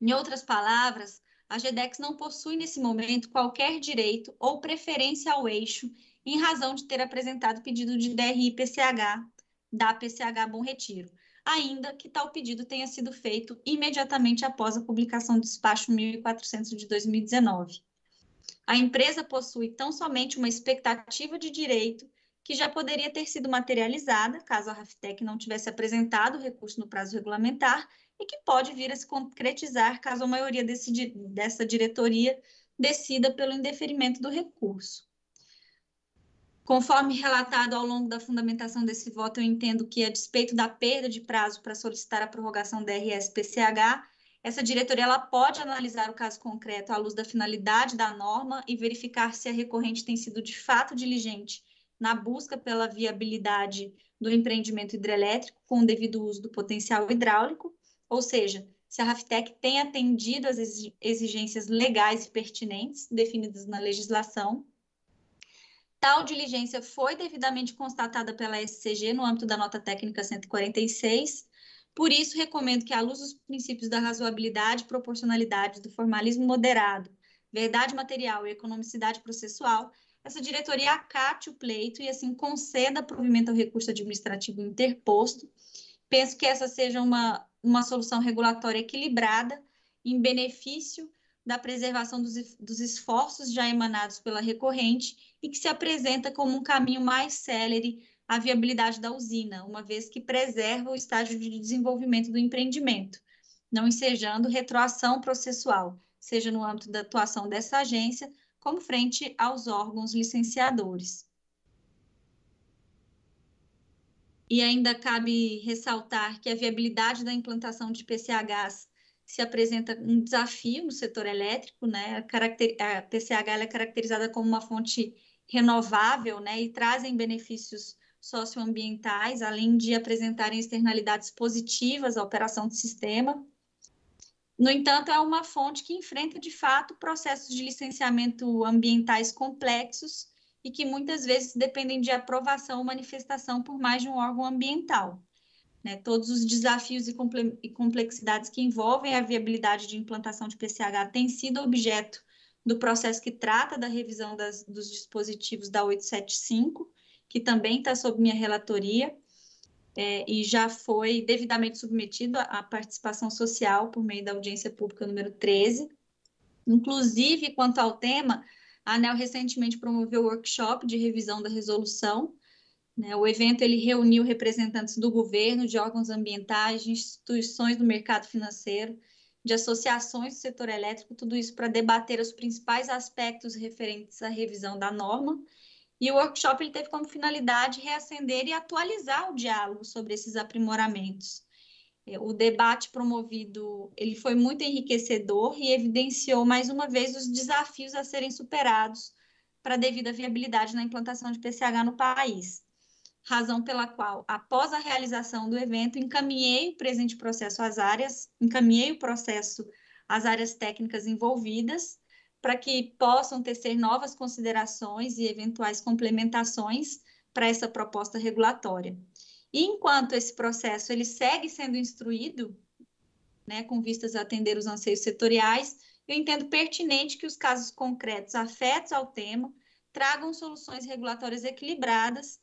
[SPEAKER 3] Em outras palavras, a GEDEX não possui nesse momento qualquer direito ou preferência ao eixo em razão de ter apresentado pedido de DRI-PCH da PCH Bom Retiro, ainda que tal pedido tenha sido feito imediatamente após a publicação do despacho 1400 de 2019 a empresa possui tão somente uma expectativa de direito que já poderia ter sido materializada caso a Raftec não tivesse apresentado o recurso no prazo regulamentar e que pode vir a se concretizar caso a maioria desse, dessa diretoria decida pelo indeferimento do recurso. Conforme relatado ao longo da fundamentação desse voto, eu entendo que, a despeito da perda de prazo para solicitar a prorrogação da pch essa diretoria ela pode analisar o caso concreto à luz da finalidade da norma e verificar se a recorrente tem sido de fato diligente na busca pela viabilidade do empreendimento hidrelétrico com o devido uso do potencial hidráulico, ou seja, se a Raftec tem atendido às exigências legais e pertinentes definidas na legislação. Tal diligência foi devidamente constatada pela SCG no âmbito da nota técnica 146 por isso, recomendo que, à luz dos princípios da razoabilidade e proporcionalidade do formalismo moderado, verdade material e economicidade processual, essa diretoria acate o pleito e, assim, conceda provimento ao recurso administrativo interposto. Penso que essa seja uma, uma solução regulatória equilibrada, em benefício da preservação dos, dos esforços já emanados pela recorrente e que se apresenta como um caminho mais célere a viabilidade da usina, uma vez que preserva o estágio de desenvolvimento do empreendimento, não ensejando retroação processual, seja no âmbito da atuação dessa agência, como frente aos órgãos licenciadores. E ainda cabe ressaltar que a viabilidade da implantação de PCHs se apresenta um desafio no setor elétrico, né? A, a PCH é caracterizada como uma fonte renovável, né? E trazem benefícios socioambientais, além de apresentarem externalidades positivas à operação do sistema. No entanto, é uma fonte que enfrenta de fato processos de licenciamento ambientais complexos e que muitas vezes dependem de aprovação ou manifestação por mais de um órgão ambiental. Né, todos os desafios e complexidades que envolvem a viabilidade de implantação de PCH têm sido objeto do processo que trata da revisão das, dos dispositivos da 875, que também está sob minha relatoria é, e já foi devidamente submetido à participação social por meio da audiência pública número 13. Inclusive, quanto ao tema, a ANEL recentemente promoveu o workshop de revisão da resolução. Né? O evento ele reuniu representantes do governo, de órgãos ambientais, de instituições do mercado financeiro, de associações do setor elétrico, tudo isso para debater os principais aspectos referentes à revisão da norma e o workshop ele teve como finalidade reacender e atualizar o diálogo sobre esses aprimoramentos. É, o debate promovido ele foi muito enriquecedor e evidenciou mais uma vez os desafios a serem superados para a devida viabilidade na implantação de PCH no país. Razão pela qual, após a realização do evento, encaminhei o presente processo às áreas, encaminhei o processo às áreas técnicas envolvidas para que possam tecer novas considerações e eventuais complementações para essa proposta regulatória. E enquanto esse processo ele segue sendo instruído, né, com vistas a atender os anseios setoriais, eu entendo pertinente que os casos concretos afetos ao tema tragam soluções regulatórias equilibradas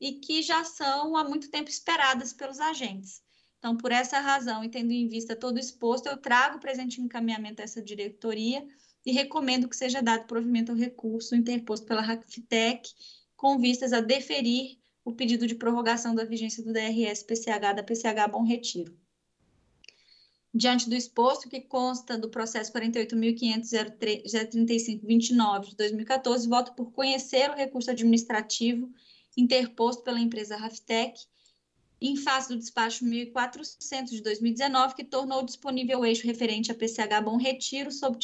[SPEAKER 3] e que já são há muito tempo esperadas pelos agentes. Então, por essa razão, e tendo em vista todo exposto, eu trago o presente encaminhamento a essa diretoria e recomendo que seja dado provimento ao recurso interposto pela RACFITEC com vistas a deferir o pedido de prorrogação da vigência do DRS-PCH da PCH Bom Retiro. Diante do exposto, que consta do processo 48.500.035.29 de 2014, voto por conhecer o recurso administrativo interposto pela empresa Raftec em face do despacho 1400 de 2019, que tornou disponível o eixo referente a PCH Bom Retiro sob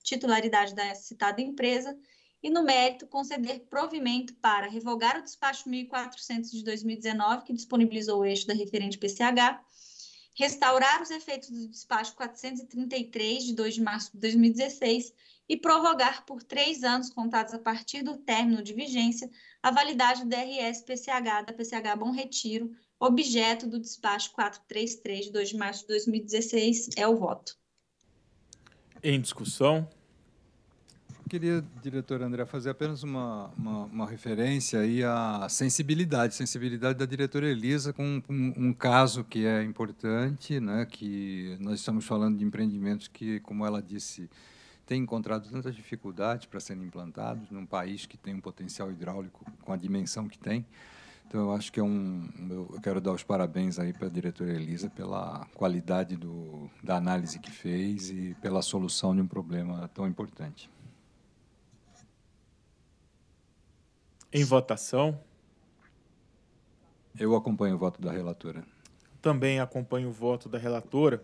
[SPEAKER 3] titularidade da citada empresa e, no mérito, conceder provimento para revogar o despacho 1400 de 2019, que disponibilizou o eixo da referente PCH, restaurar os efeitos do despacho 433 de 2 de março de 2016 e prorrogar por três anos, contados a partir do término de vigência, a validade do DRS-PCH da PCH Bom Retiro, Objeto do despacho 433 de 2 de março de 2016 é o voto.
[SPEAKER 8] Em discussão. Eu queria, diretor André,
[SPEAKER 9] fazer apenas uma, uma, uma, referência aí à sensibilidade, sensibilidade da diretora Elisa com, com um, caso que é importante, né, que nós estamos falando de empreendimentos que, como ela disse, têm encontrado tantas dificuldades para serem implantados num país que tem um potencial hidráulico com a dimensão que tem. Então eu acho que é um. Eu quero dar os parabéns aí para a diretora Elisa pela qualidade do, da análise que fez e pela solução de um problema tão importante.
[SPEAKER 8] Em votação. Eu acompanho o voto da relatora. Também acompanho o voto da relatora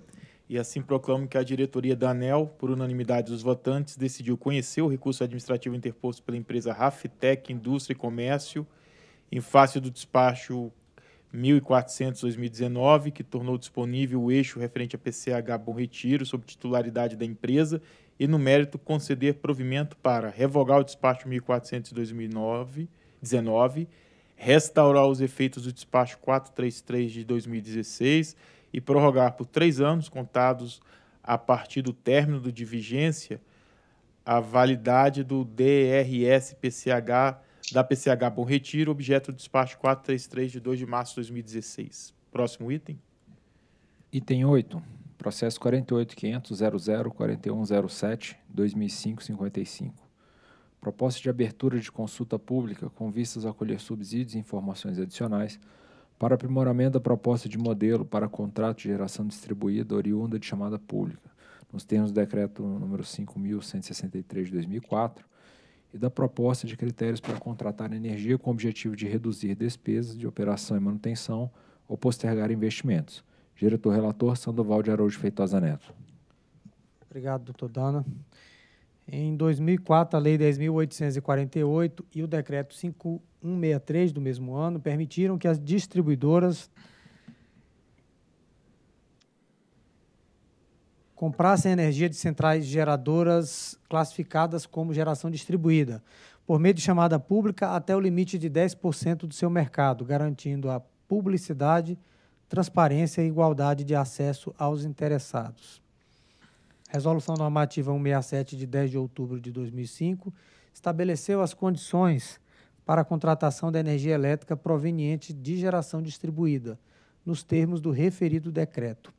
[SPEAKER 8] e assim proclamo que a diretoria da ANEL, por unanimidade dos votantes, decidiu conhecer o recurso administrativo interposto pela empresa Raftec Indústria e Comércio em face do despacho 1400-2019, que tornou disponível o eixo referente a PCH Bom Retiro, sob titularidade da empresa, e no mérito conceder provimento para revogar o despacho 1400-2019, restaurar os efeitos do despacho 433 de 2016 e prorrogar por três anos, contados a partir do término de vigência, a validade do DRS-PCH da PCH Bom Retiro, objeto do despacho 433 de 2 de março de 2016. Próximo item.
[SPEAKER 1] Item 8. Processo 48.500.0041.07.2005.55. Proposta de abertura de consulta pública com vistas a colher subsídios e informações adicionais para aprimoramento da proposta de modelo para contrato de geração distribuída oriunda de chamada pública, nos termos do decreto número 5.163 de 2004, e da proposta de critérios para contratar energia com o objetivo de reduzir despesas de operação e manutenção ou postergar investimentos. Diretor-relator Sandoval de Araújo Feitosa Neto.
[SPEAKER 6] Obrigado, doutor Dana. Em 2004, a Lei 10.848 e o Decreto 5163 do mesmo ano permitiram que as distribuidoras comprassem energia de centrais geradoras classificadas como geração distribuída, por meio de chamada pública até o limite de 10% do seu mercado, garantindo a publicidade, transparência e igualdade de acesso aos interessados. Resolução normativa 167 de 10 de outubro de 2005 estabeleceu as condições para a contratação da energia elétrica proveniente de geração distribuída, nos termos do referido decreto.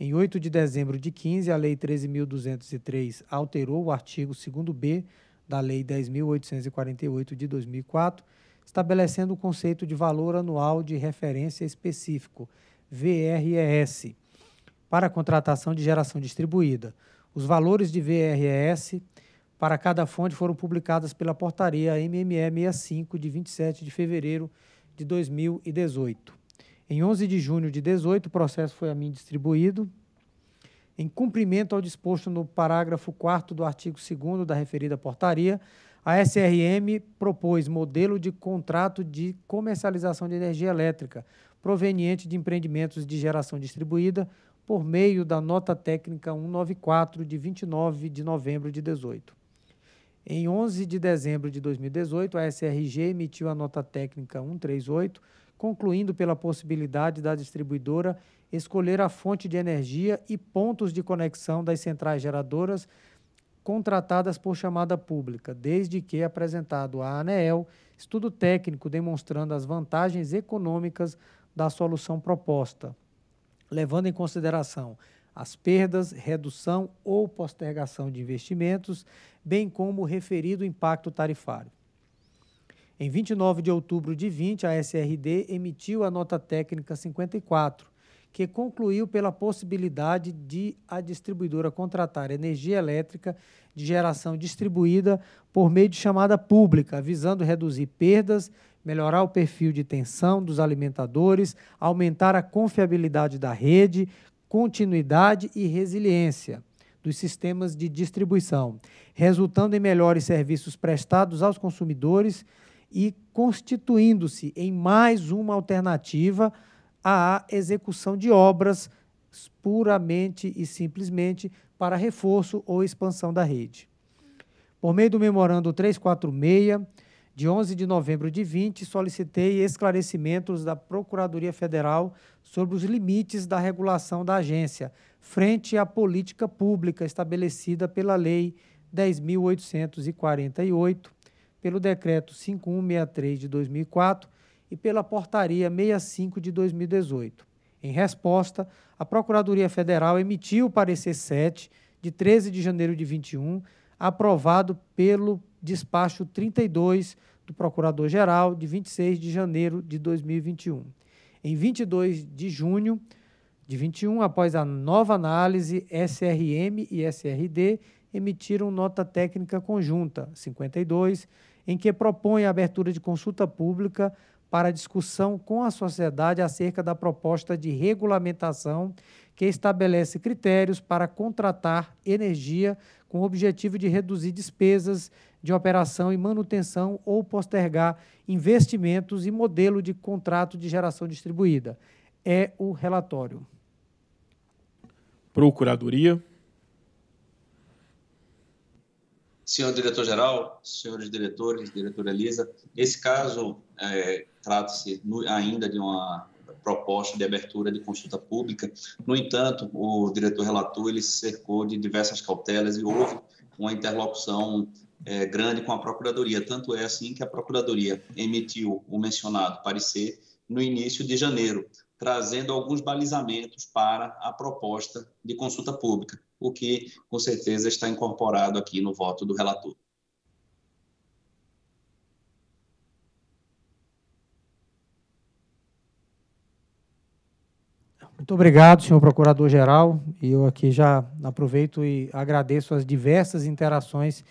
[SPEAKER 6] Em 8 de dezembro de 15, a Lei 13.203 alterou o artigo 2b da Lei 10.848 de 2004, estabelecendo o conceito de valor anual de referência específico, VRES, para a contratação de geração distribuída. Os valores de VRES para cada fonte foram publicados pela portaria MME 65 de 27 de fevereiro de 2018. Em 11 de junho de 18, o processo foi a mim distribuído. Em cumprimento ao disposto no parágrafo 4 do artigo 2 da referida portaria, a SRM propôs modelo de contrato de comercialização de energia elétrica proveniente de empreendimentos de geração distribuída por meio da nota técnica 194 de 29 de novembro de 18. Em 11 de dezembro de 2018, a SRG emitiu a nota técnica 138 concluindo pela possibilidade da distribuidora escolher a fonte de energia e pontos de conexão das centrais geradoras contratadas por chamada pública, desde que apresentado à ANEEL estudo técnico demonstrando as vantagens econômicas da solução proposta, levando em consideração as perdas, redução ou postergação de investimentos, bem como o referido impacto tarifário. Em 29 de outubro de 20, a SRD emitiu a nota técnica 54, que concluiu pela possibilidade de a distribuidora contratar energia elétrica de geração distribuída por meio de chamada pública, visando reduzir perdas, melhorar o perfil de tensão dos alimentadores, aumentar a confiabilidade da rede, continuidade e resiliência dos sistemas de distribuição, resultando em melhores serviços prestados aos consumidores e constituindo-se em mais uma alternativa à execução de obras puramente e simplesmente para reforço ou expansão da rede. Por meio do memorando 346, de 11 de novembro de 20, solicitei esclarecimentos da Procuradoria Federal sobre os limites da regulação da agência frente à política pública estabelecida pela Lei 10.848 pelo Decreto 5163 de 2004 e pela Portaria 65 de 2018. Em resposta, a Procuradoria Federal emitiu o parecer 7 de 13 de janeiro de 21, aprovado pelo despacho 32 do Procurador-Geral de 26 de janeiro de 2021. Em 22 de junho de 21, após a nova análise, SRM e SRD emitiram nota técnica conjunta 52 em que propõe a abertura de consulta pública para discussão com a sociedade acerca da proposta de regulamentação que estabelece critérios para contratar energia com o objetivo de reduzir despesas de operação e manutenção ou postergar investimentos e modelo de contrato de geração distribuída. É o relatório.
[SPEAKER 4] Procuradoria. Senhor diretor-geral, senhores diretores, diretora Elisa, esse caso é, trata-se ainda de uma proposta de abertura de consulta pública. No entanto, o diretor relator ele se cercou de diversas cautelas e houve uma interlocução é, grande com a procuradoria. Tanto é assim que a procuradoria emitiu o mencionado parecer no início de janeiro, trazendo alguns balizamentos para a proposta de consulta pública o que com certeza está incorporado aqui no voto do relator.
[SPEAKER 6] Muito obrigado, senhor procurador-geral. E eu aqui já aproveito e agradeço as diversas interações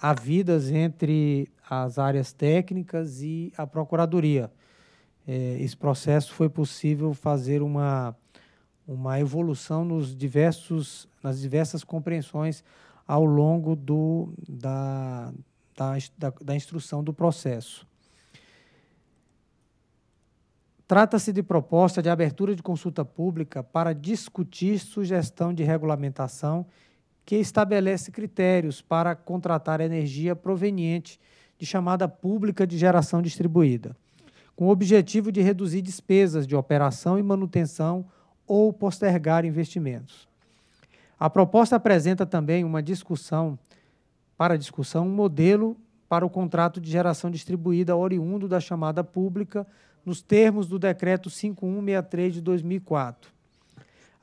[SPEAKER 6] havidas entre as áreas técnicas e a procuradoria. É, esse processo foi possível fazer uma, uma evolução nos diversos nas diversas compreensões ao longo do, da, da, da instrução do processo. Trata-se de proposta de abertura de consulta pública para discutir sugestão de regulamentação que estabelece critérios para contratar energia proveniente de chamada pública de geração distribuída, com o objetivo de reduzir despesas de operação e manutenção ou postergar investimentos. A proposta apresenta também uma discussão, para discussão, um modelo para o contrato de geração distribuída oriundo da chamada pública, nos termos do Decreto 5163 de 2004.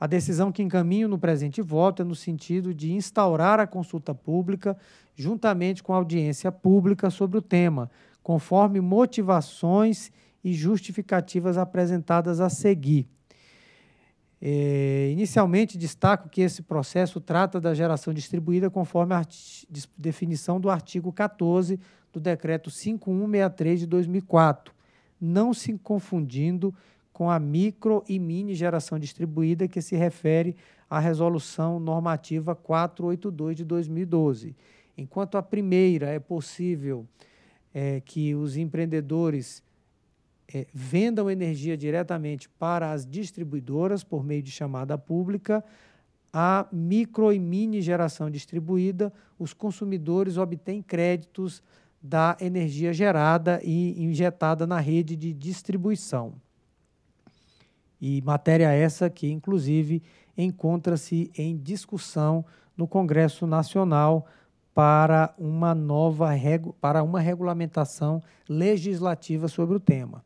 [SPEAKER 6] A decisão que encaminho no presente voto é no sentido de instaurar a consulta pública juntamente com a audiência pública sobre o tema, conforme motivações e justificativas apresentadas a seguir. É, inicialmente, destaco que esse processo trata da geração distribuída conforme a definição do artigo 14 do Decreto 5163 de 2004, não se confundindo com a micro e mini geração distribuída que se refere à Resolução Normativa 482 de 2012. Enquanto a primeira é possível é, que os empreendedores é, vendam energia diretamente para as distribuidoras por meio de chamada pública, a micro e mini geração distribuída, os consumidores obtêm créditos da energia gerada e injetada na rede de distribuição. E matéria essa que, inclusive, encontra-se em discussão no Congresso Nacional para uma nova para uma regulamentação legislativa sobre o tema.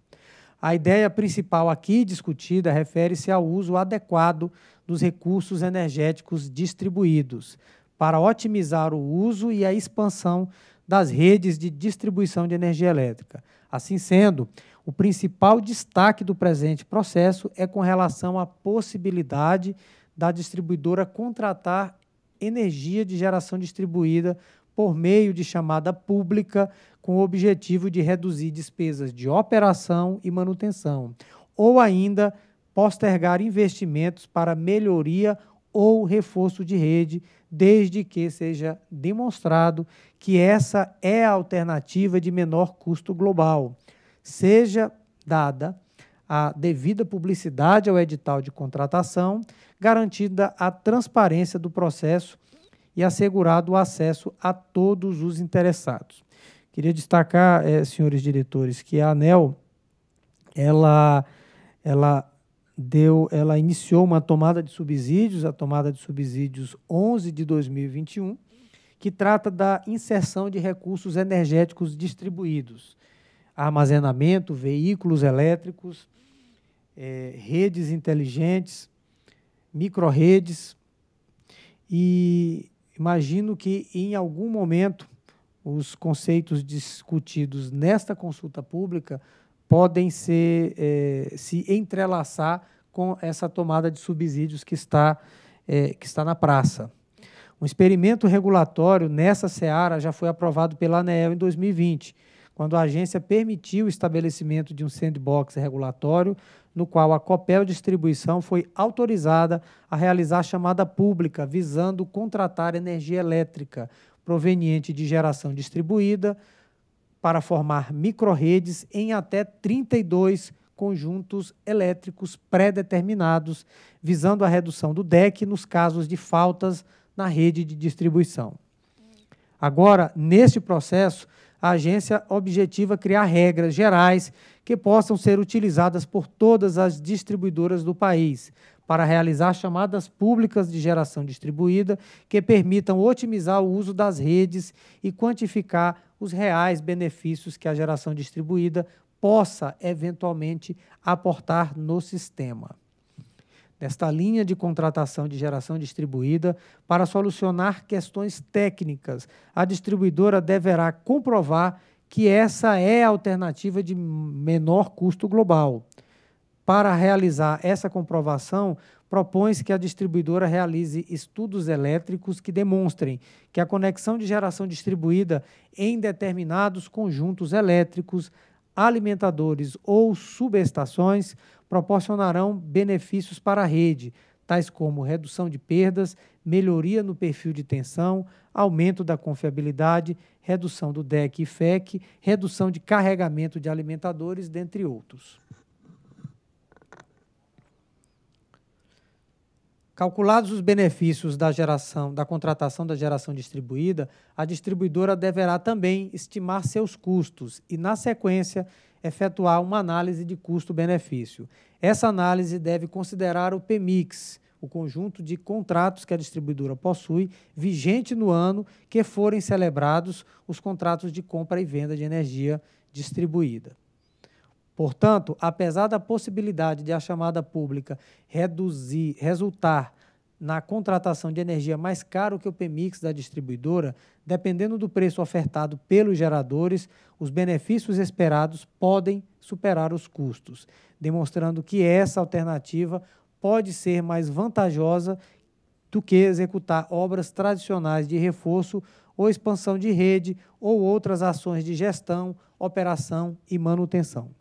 [SPEAKER 6] A ideia principal aqui discutida refere-se ao uso adequado dos recursos energéticos distribuídos, para otimizar o uso e a expansão das redes de distribuição de energia elétrica. Assim sendo, o principal destaque do presente processo é com relação à possibilidade da distribuidora contratar energia de geração distribuída por meio de chamada pública com o objetivo de reduzir despesas de operação e manutenção, ou ainda postergar investimentos para melhoria ou reforço de rede, desde que seja demonstrado que essa é a alternativa de menor custo global. Seja dada a devida publicidade ao edital de contratação, garantida a transparência do processo e assegurado o acesso a todos os interessados. Queria destacar, é, senhores diretores, que a ANEL ela, ela deu, ela iniciou uma tomada de subsídios, a tomada de subsídios 11 de 2021, que trata da inserção de recursos energéticos distribuídos, armazenamento, veículos elétricos, é, redes inteligentes, microredes e imagino que em algum momento os conceitos discutidos nesta consulta pública podem ser, é, se entrelaçar com essa tomada de subsídios que está, é, que está na praça. Um experimento regulatório nessa seara já foi aprovado pela ANEEL em 2020, quando a agência permitiu o estabelecimento de um sandbox regulatório, no qual a Copel Distribuição foi autorizada a realizar chamada pública, visando contratar energia elétrica proveniente de geração distribuída para formar microredes em até 32 conjuntos elétricos pré-determinados, visando a redução do DEC nos casos de faltas na rede de distribuição. Agora, neste processo, a agência objetiva criar regras gerais que possam ser utilizadas por todas as distribuidoras do país, para realizar chamadas públicas de geração distribuída que permitam otimizar o uso das redes e quantificar os reais benefícios que a geração distribuída possa eventualmente aportar no sistema. Nesta linha de contratação de geração distribuída, para solucionar questões técnicas, a distribuidora deverá comprovar que essa é a alternativa de menor custo global para realizar essa comprovação, propõe-se que a distribuidora realize estudos elétricos que demonstrem que a conexão de geração distribuída em determinados conjuntos elétricos, alimentadores ou subestações proporcionarão benefícios para a rede, tais como redução de perdas, melhoria no perfil de tensão, aumento da confiabilidade, redução do DEC e FEC, redução de carregamento de alimentadores, dentre outros. Calculados os benefícios da geração, da contratação da geração distribuída, a distribuidora deverá também estimar seus custos e, na sequência, efetuar uma análise de custo-benefício. Essa análise deve considerar o PMIX, o conjunto de contratos que a distribuidora possui, vigente no ano que forem celebrados os contratos de compra e venda de energia distribuída. Portanto, apesar da possibilidade de a chamada pública reduzir, resultar na contratação de energia mais caro que o PMIX da distribuidora, dependendo do preço ofertado pelos geradores, os benefícios esperados podem superar os custos, demonstrando que essa alternativa pode ser mais vantajosa do que executar obras tradicionais de reforço ou expansão de rede ou outras ações de gestão, operação e manutenção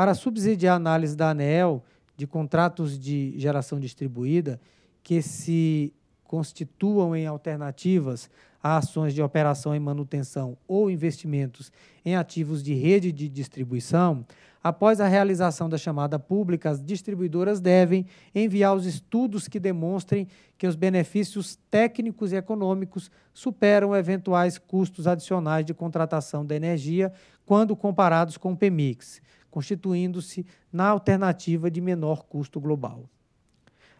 [SPEAKER 6] para subsidiar a análise da ANEL de contratos de geração distribuída que se constituam em alternativas a ações de operação e manutenção ou investimentos em ativos de rede de distribuição, após a realização da chamada pública, as distribuidoras devem enviar os estudos que demonstrem que os benefícios técnicos e econômicos superam eventuais custos adicionais de contratação da energia quando comparados com o PEMIX constituindo-se na alternativa de menor custo global.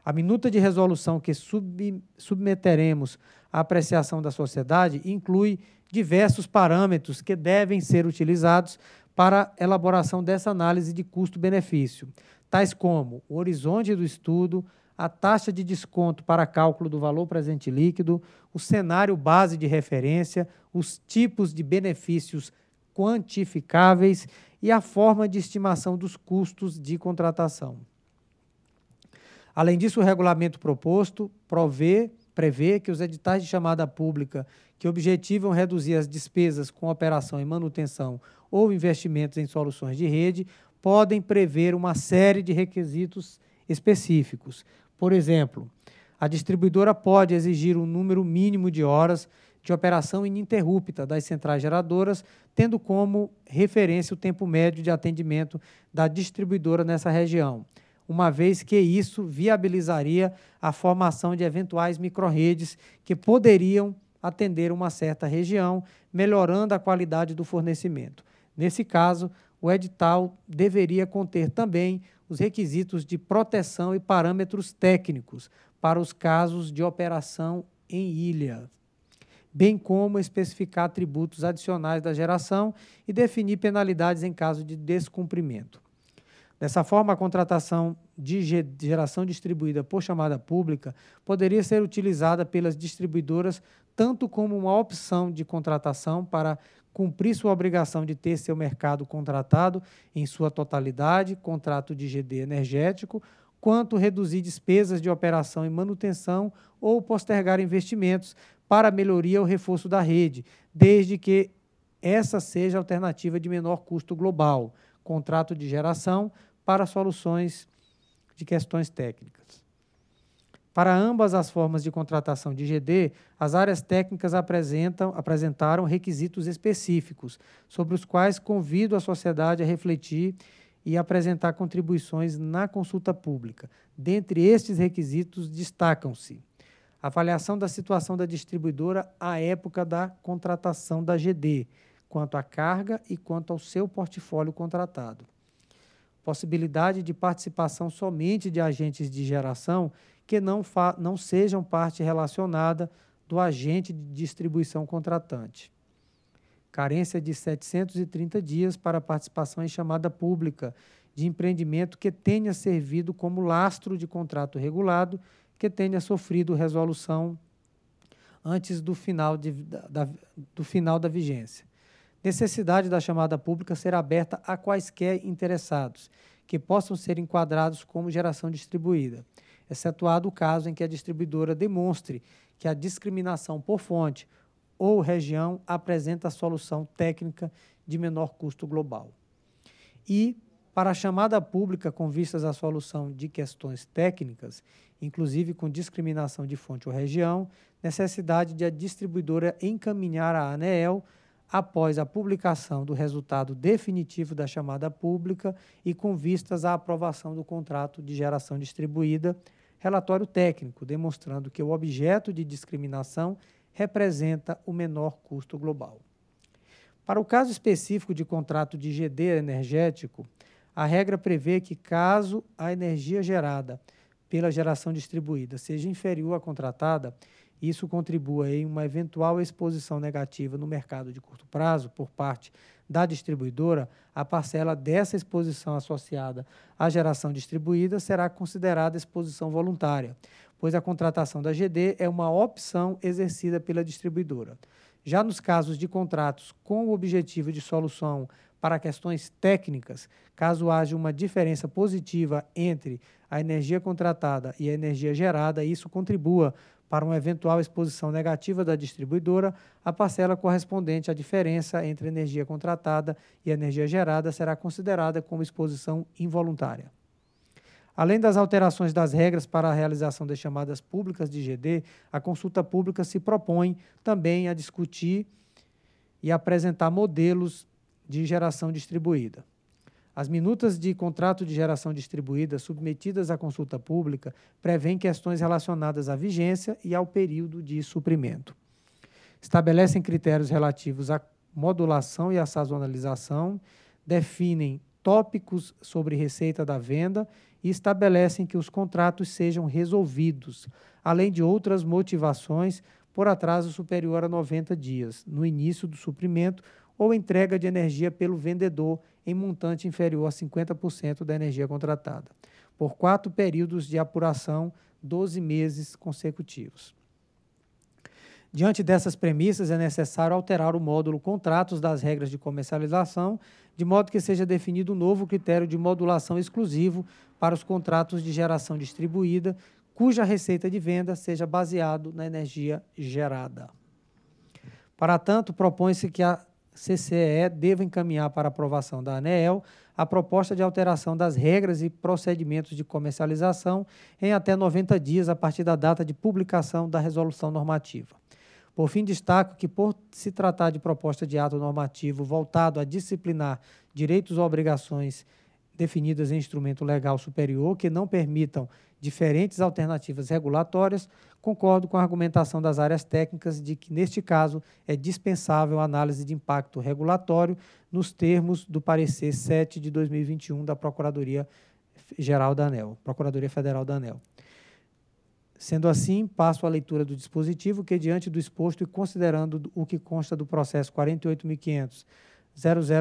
[SPEAKER 6] A minuta de resolução que sub, submeteremos à apreciação da sociedade inclui diversos parâmetros que devem ser utilizados para a elaboração dessa análise de custo-benefício, tais como o horizonte do estudo, a taxa de desconto para cálculo do valor presente líquido, o cenário base de referência, os tipos de benefícios quantificáveis e a forma de estimação dos custos de contratação. Além disso, o regulamento proposto provê, prevê que os editais de chamada pública que objetivam reduzir as despesas com operação e manutenção ou investimentos em soluções de rede podem prever uma série de requisitos específicos. Por exemplo, a distribuidora pode exigir um número mínimo de horas de operação ininterrupta das centrais geradoras, tendo como referência o tempo médio de atendimento da distribuidora nessa região, uma vez que isso viabilizaria a formação de eventuais microredes que poderiam atender uma certa região, melhorando a qualidade do fornecimento. Nesse caso, o edital deveria conter também os requisitos de proteção e parâmetros técnicos para os casos de operação em ilha bem como especificar atributos adicionais da geração e definir penalidades em caso de descumprimento. Dessa forma, a contratação de geração distribuída por chamada pública poderia ser utilizada pelas distribuidoras tanto como uma opção de contratação para cumprir sua obrigação de ter seu mercado contratado em sua totalidade, contrato de GD energético, quanto reduzir despesas de operação e manutenção ou postergar investimentos para a melhoria ou reforço da rede, desde que essa seja a alternativa de menor custo global, contrato de geração para soluções de questões técnicas. Para ambas as formas de contratação de GD, as áreas técnicas apresentam, apresentaram requisitos específicos, sobre os quais convido a sociedade a refletir e apresentar contribuições na consulta pública. Dentre estes requisitos, destacam-se Avaliação da situação da distribuidora à época da contratação da GD, quanto à carga e quanto ao seu portfólio contratado. Possibilidade de participação somente de agentes de geração que não, não sejam parte relacionada do agente de distribuição contratante. Carência de 730 dias para participação em chamada pública de empreendimento que tenha servido como lastro de contrato regulado que tenha sofrido resolução antes do final, de, da, do final da vigência. Necessidade da chamada pública ser aberta a quaisquer interessados que possam ser enquadrados como geração distribuída, excetuado o caso em que a distribuidora demonstre que a discriminação por fonte ou região apresenta solução técnica de menor custo global. E para a chamada pública com vistas à solução de questões técnicas, inclusive com discriminação de fonte ou região, necessidade de a distribuidora encaminhar à ANEEL, após a publicação do resultado definitivo da chamada pública e com vistas à aprovação do contrato de geração distribuída, relatório técnico demonstrando que o objeto de discriminação representa o menor custo global. Para o caso específico de contrato de GD energético, a regra prevê que, caso a energia gerada pela geração distribuída seja inferior à contratada, isso contribua em uma eventual exposição negativa no mercado de curto prazo por parte da distribuidora, a parcela dessa exposição associada à geração distribuída será considerada exposição voluntária, pois a contratação da GD é uma opção exercida pela distribuidora. Já nos casos de contratos com o objetivo de solução para questões técnicas, caso haja uma diferença positiva entre a energia contratada e a energia gerada, isso contribua para uma eventual exposição negativa da distribuidora, a parcela correspondente à diferença entre energia contratada e energia gerada será considerada como exposição involuntária. Além das alterações das regras para a realização das chamadas públicas de GD, a consulta pública se propõe também a discutir e apresentar modelos de geração distribuída. As minutas de contrato de geração distribuída submetidas à consulta pública prevêm questões relacionadas à vigência e ao período de suprimento. Estabelecem critérios relativos à modulação e à sazonalização, definem tópicos sobre receita da venda e estabelecem que os contratos sejam resolvidos, além de outras motivações por atraso superior a 90 dias, no início do suprimento ou entrega de energia pelo vendedor em montante inferior a 50% da energia contratada, por quatro períodos de apuração, 12 meses consecutivos. Diante dessas premissas, é necessário alterar o módulo Contratos das regras de comercialização, de modo que seja definido um novo critério de modulação exclusivo para os contratos de geração distribuída, cuja receita de venda seja baseado na energia gerada. Para tanto, propõe-se que a CCE deva encaminhar para aprovação da ANEEL a proposta de alteração das regras e procedimentos de comercialização em até 90 dias a partir da data de publicação da resolução normativa. Por fim, destaco que, por se tratar de proposta de ato normativo voltado a disciplinar direitos ou obrigações definidas em instrumento legal superior que não permitam diferentes alternativas regulatórias, concordo com a argumentação das áreas técnicas de que, neste caso, é dispensável a análise de impacto regulatório nos termos do parecer 7 de 2021 da Procuradoria Geral da ANEL, Procuradoria Federal da ANEL. Sendo assim, passo à leitura do dispositivo que, diante do exposto e considerando o que consta do processo 48.500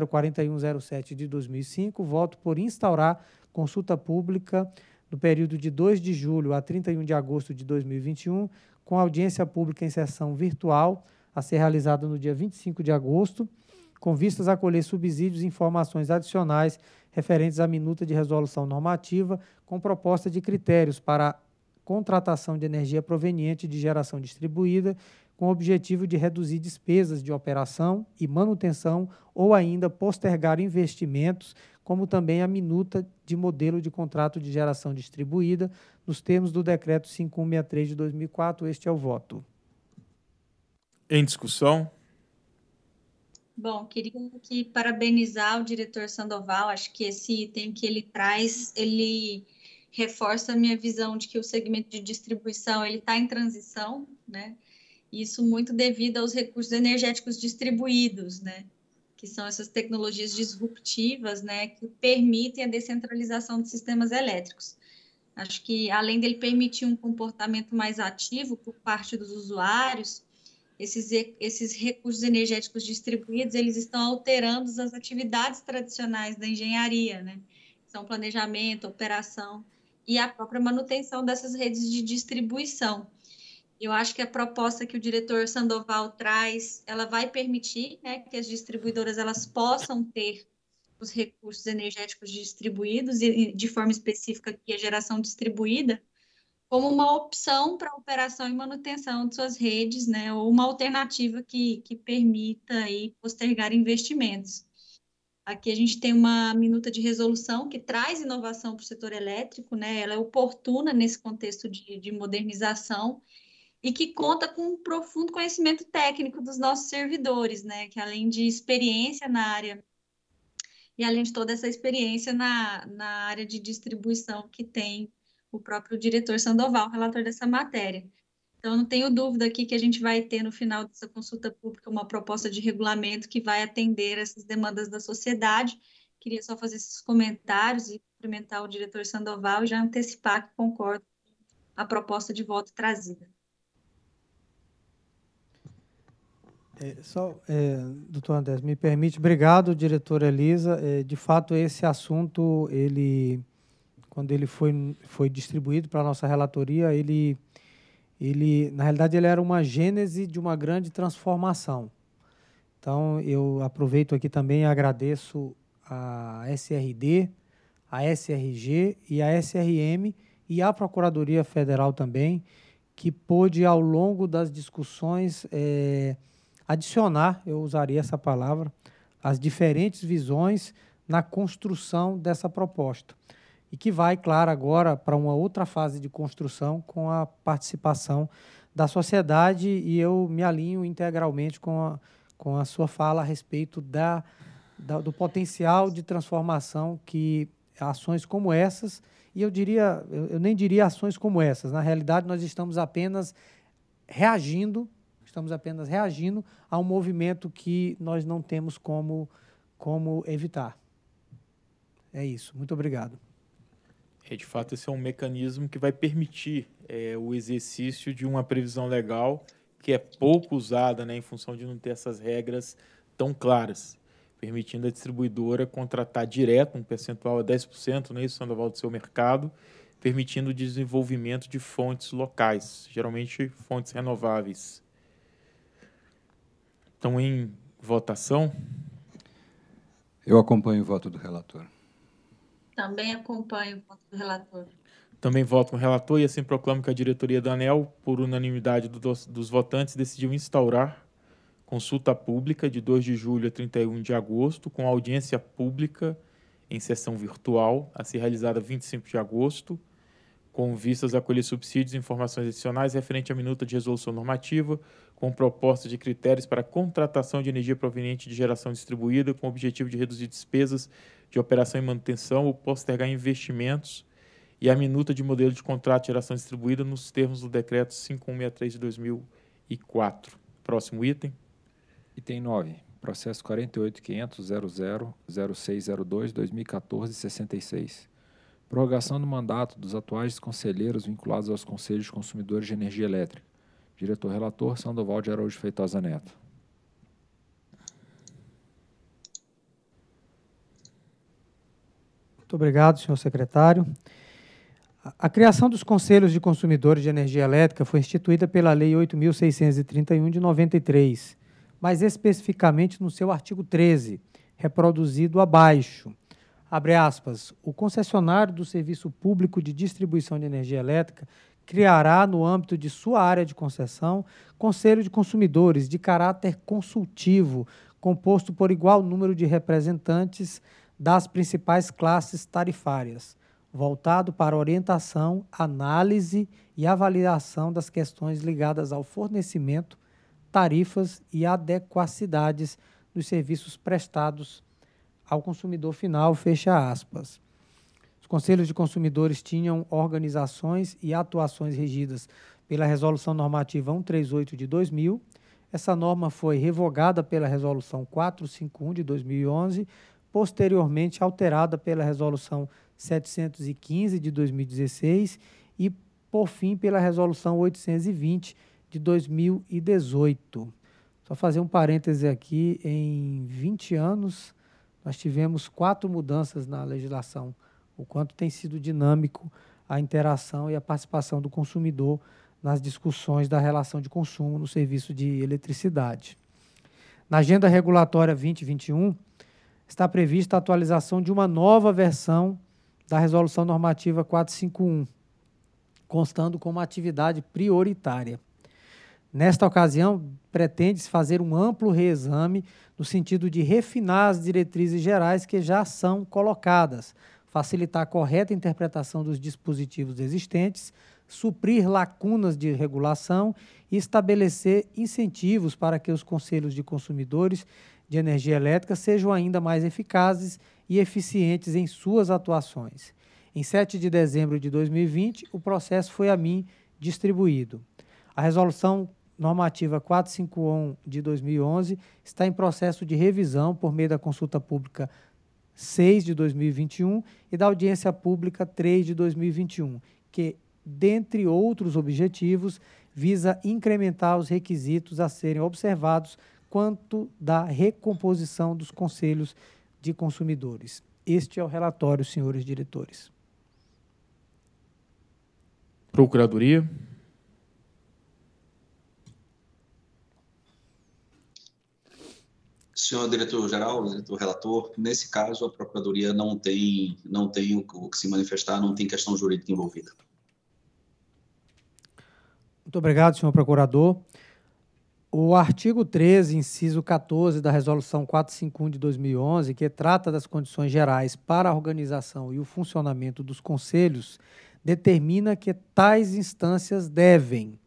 [SPEAKER 6] 004107 de 2005, voto por instaurar consulta pública no período de 2 de julho a 31 de agosto de 2021, com audiência pública em sessão virtual, a ser realizada no dia 25 de agosto, com vistas a colher subsídios e informações adicionais referentes à minuta de resolução normativa, com proposta de critérios para contratação de energia proveniente de geração distribuída, com o objetivo de reduzir despesas de operação e manutenção ou ainda postergar investimentos, como também a minuta de modelo de contrato de geração distribuída, nos termos do Decreto 5163 de 2004. Este é o voto.
[SPEAKER 8] Em discussão?
[SPEAKER 3] Bom, queria aqui parabenizar o diretor Sandoval. Acho que esse item que ele traz, ele reforça a minha visão de que o segmento de distribuição ele está em transição, né? Isso muito devido aos recursos energéticos distribuídos, né? Que são essas tecnologias disruptivas, né? Que permitem a descentralização de sistemas elétricos. Acho que, além dele permitir um comportamento mais ativo por parte dos usuários, esses, esses recursos energéticos distribuídos, eles estão alterando as atividades tradicionais da engenharia, né? São planejamento, operação e a própria manutenção dessas redes de distribuição. Eu acho que a proposta que o diretor Sandoval traz, ela vai permitir né, que as distribuidoras elas possam ter os recursos energéticos distribuídos e de forma específica que a geração distribuída como uma opção para operação e manutenção de suas redes, né, ou uma alternativa que, que permita aí postergar investimentos. Aqui a gente tem uma minuta de resolução que traz inovação para o setor elétrico, né, ela é oportuna nesse contexto de, de modernização e que conta com um profundo conhecimento técnico dos nossos servidores, né? Que além de experiência na área e além de toda essa experiência na, na área de distribuição que tem o próprio diretor Sandoval, relator dessa matéria. Então, não tenho dúvida aqui que a gente vai ter no final dessa consulta pública uma proposta de regulamento que vai atender essas demandas da sociedade. Queria só fazer esses comentários e cumprimentar o diretor Sandoval e já antecipar que concordo com a proposta de voto trazida.
[SPEAKER 6] É, só, é, doutor Andrés, me permite, obrigado, diretora Elisa. É, de fato, esse assunto, ele, quando ele foi, foi distribuído para a nossa relatoria, ele, ele, na realidade, ele era uma gênese de uma grande transformação. Então, eu aproveito aqui também e agradeço a SRD, a SRG e a SRM e a Procuradoria Federal também, que pôde, ao longo das discussões, é, adicionar, eu usaria essa palavra, as diferentes visões na construção dessa proposta. E que vai, claro, agora para uma outra fase de construção com a participação da sociedade, e eu me alinho integralmente com a, com a sua fala a respeito da, da do potencial de transformação que ações como essas, e eu diria, eu nem diria ações como essas, na realidade nós estamos apenas reagindo Estamos apenas reagindo a um movimento que nós não temos como, como evitar. É isso. Muito obrigado.
[SPEAKER 8] É, de fato, esse é um mecanismo que vai permitir é, o exercício de uma previsão legal que é pouco usada né, em função de não ter essas regras tão claras, permitindo a distribuidora contratar direto um percentual a 10%, né, isso, Sandoval, do seu mercado, permitindo o desenvolvimento de fontes locais, geralmente fontes renováveis. Estão em votação? Eu acompanho o voto do relator.
[SPEAKER 3] Também acompanho o voto do relator.
[SPEAKER 8] Também voto com o relator e assim proclamo que a diretoria da ANEL, por unanimidade do, dos votantes, decidiu instaurar consulta pública de 2 de julho a 31 de agosto, com audiência pública em sessão virtual, a ser realizada 25 de agosto, com vistas a colher subsídios e informações adicionais referente à minuta de resolução normativa com proposta de critérios para contratação de energia proveniente de geração distribuída, com o objetivo de reduzir despesas de operação e manutenção ou postergar investimentos, e a minuta de modelo de contrato de geração distribuída nos termos do Decreto 5163 de 2004. Próximo item. Item 9. Processo
[SPEAKER 1] 48.500.00.0602.2014.66. Prorrogação do mandato dos atuais conselheiros vinculados aos Conselhos de Consumidores de Energia Elétrica Diretor-relator Sandoval de Araújo Feitosa Neto.
[SPEAKER 6] Muito obrigado, senhor secretário. A criação dos Conselhos de Consumidores de Energia Elétrica foi instituída pela Lei 8.631 de 93, mas especificamente no seu artigo 13, reproduzido abaixo. Abre aspas, o concessionário do Serviço Público de Distribuição de Energia Elétrica criará, no âmbito de sua área de concessão, Conselho de Consumidores de caráter consultivo, composto por igual número de representantes das principais classes tarifárias, voltado para orientação, análise e avaliação das questões ligadas ao fornecimento, tarifas e adequacidades dos serviços prestados ao consumidor final, fecha aspas conselhos de consumidores tinham organizações e atuações regidas pela Resolução Normativa 138 de 2000. Essa norma foi revogada pela Resolução 451 de 2011, posteriormente alterada pela Resolução 715 de 2016 e, por fim, pela Resolução 820 de 2018. Só fazer um parêntese aqui: em 20 anos, nós tivemos quatro mudanças na legislação o quanto tem sido dinâmico a interação e a participação do consumidor nas discussões da relação de consumo no serviço de eletricidade. Na Agenda Regulatória 2021, está prevista a atualização de uma nova versão da Resolução Normativa 451, constando como atividade prioritária. Nesta ocasião, pretende-se fazer um amplo reexame no sentido de refinar as diretrizes gerais que já são colocadas, facilitar a correta interpretação dos dispositivos existentes, suprir lacunas de regulação e estabelecer incentivos para que os conselhos de consumidores de energia elétrica sejam ainda mais eficazes e eficientes em suas atuações. Em 7 de dezembro de 2020, o processo foi a mim distribuído. A resolução normativa 451 de 2011 está em processo de revisão por meio da consulta pública 6 de 2021 e da audiência pública 3 de 2021, que, dentre outros objetivos, visa incrementar os requisitos a serem observados quanto da recomposição dos conselhos de consumidores. Este é o relatório, senhores diretores.
[SPEAKER 4] Procuradoria. Senhor diretor-geral, diretor-relator, nesse caso a Procuradoria não tem, não tem o que se manifestar, não tem questão jurídica
[SPEAKER 6] envolvida. Muito obrigado, senhor procurador. O artigo 13, inciso 14 da Resolução 451 de 2011, que trata das condições gerais para a organização e o funcionamento dos conselhos, determina que tais instâncias devem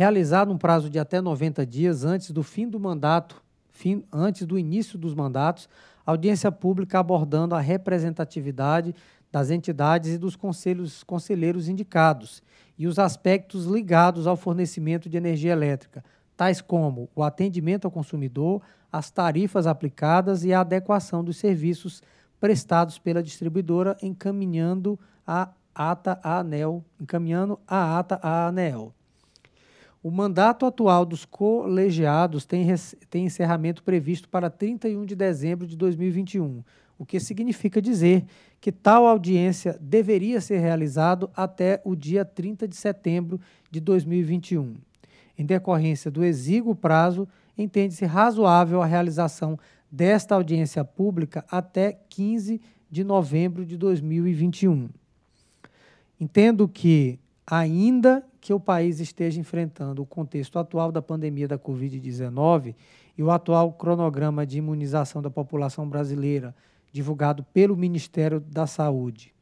[SPEAKER 6] realizado um prazo de até 90 dias antes do fim do mandato, fim, antes do início dos mandatos, audiência pública abordando a representatividade das entidades e dos conselhos conselheiros indicados e os aspectos ligados ao fornecimento de energia elétrica, tais como o atendimento ao consumidor, as tarifas aplicadas e a adequação dos serviços prestados pela distribuidora encaminhando a ata à ANEL, encaminhando a ata à ANEL. O mandato atual dos colegiados tem, tem encerramento previsto para 31 de dezembro de 2021, o que significa dizer que tal audiência deveria ser realizada até o dia 30 de setembro de 2021. Em decorrência do exíguo prazo, entende-se razoável a realização desta audiência pública até 15 de novembro de 2021. Entendo que ainda que o país esteja enfrentando o contexto atual da pandemia da Covid-19 e o atual cronograma de imunização da população brasileira, divulgado pelo Ministério da Saúde.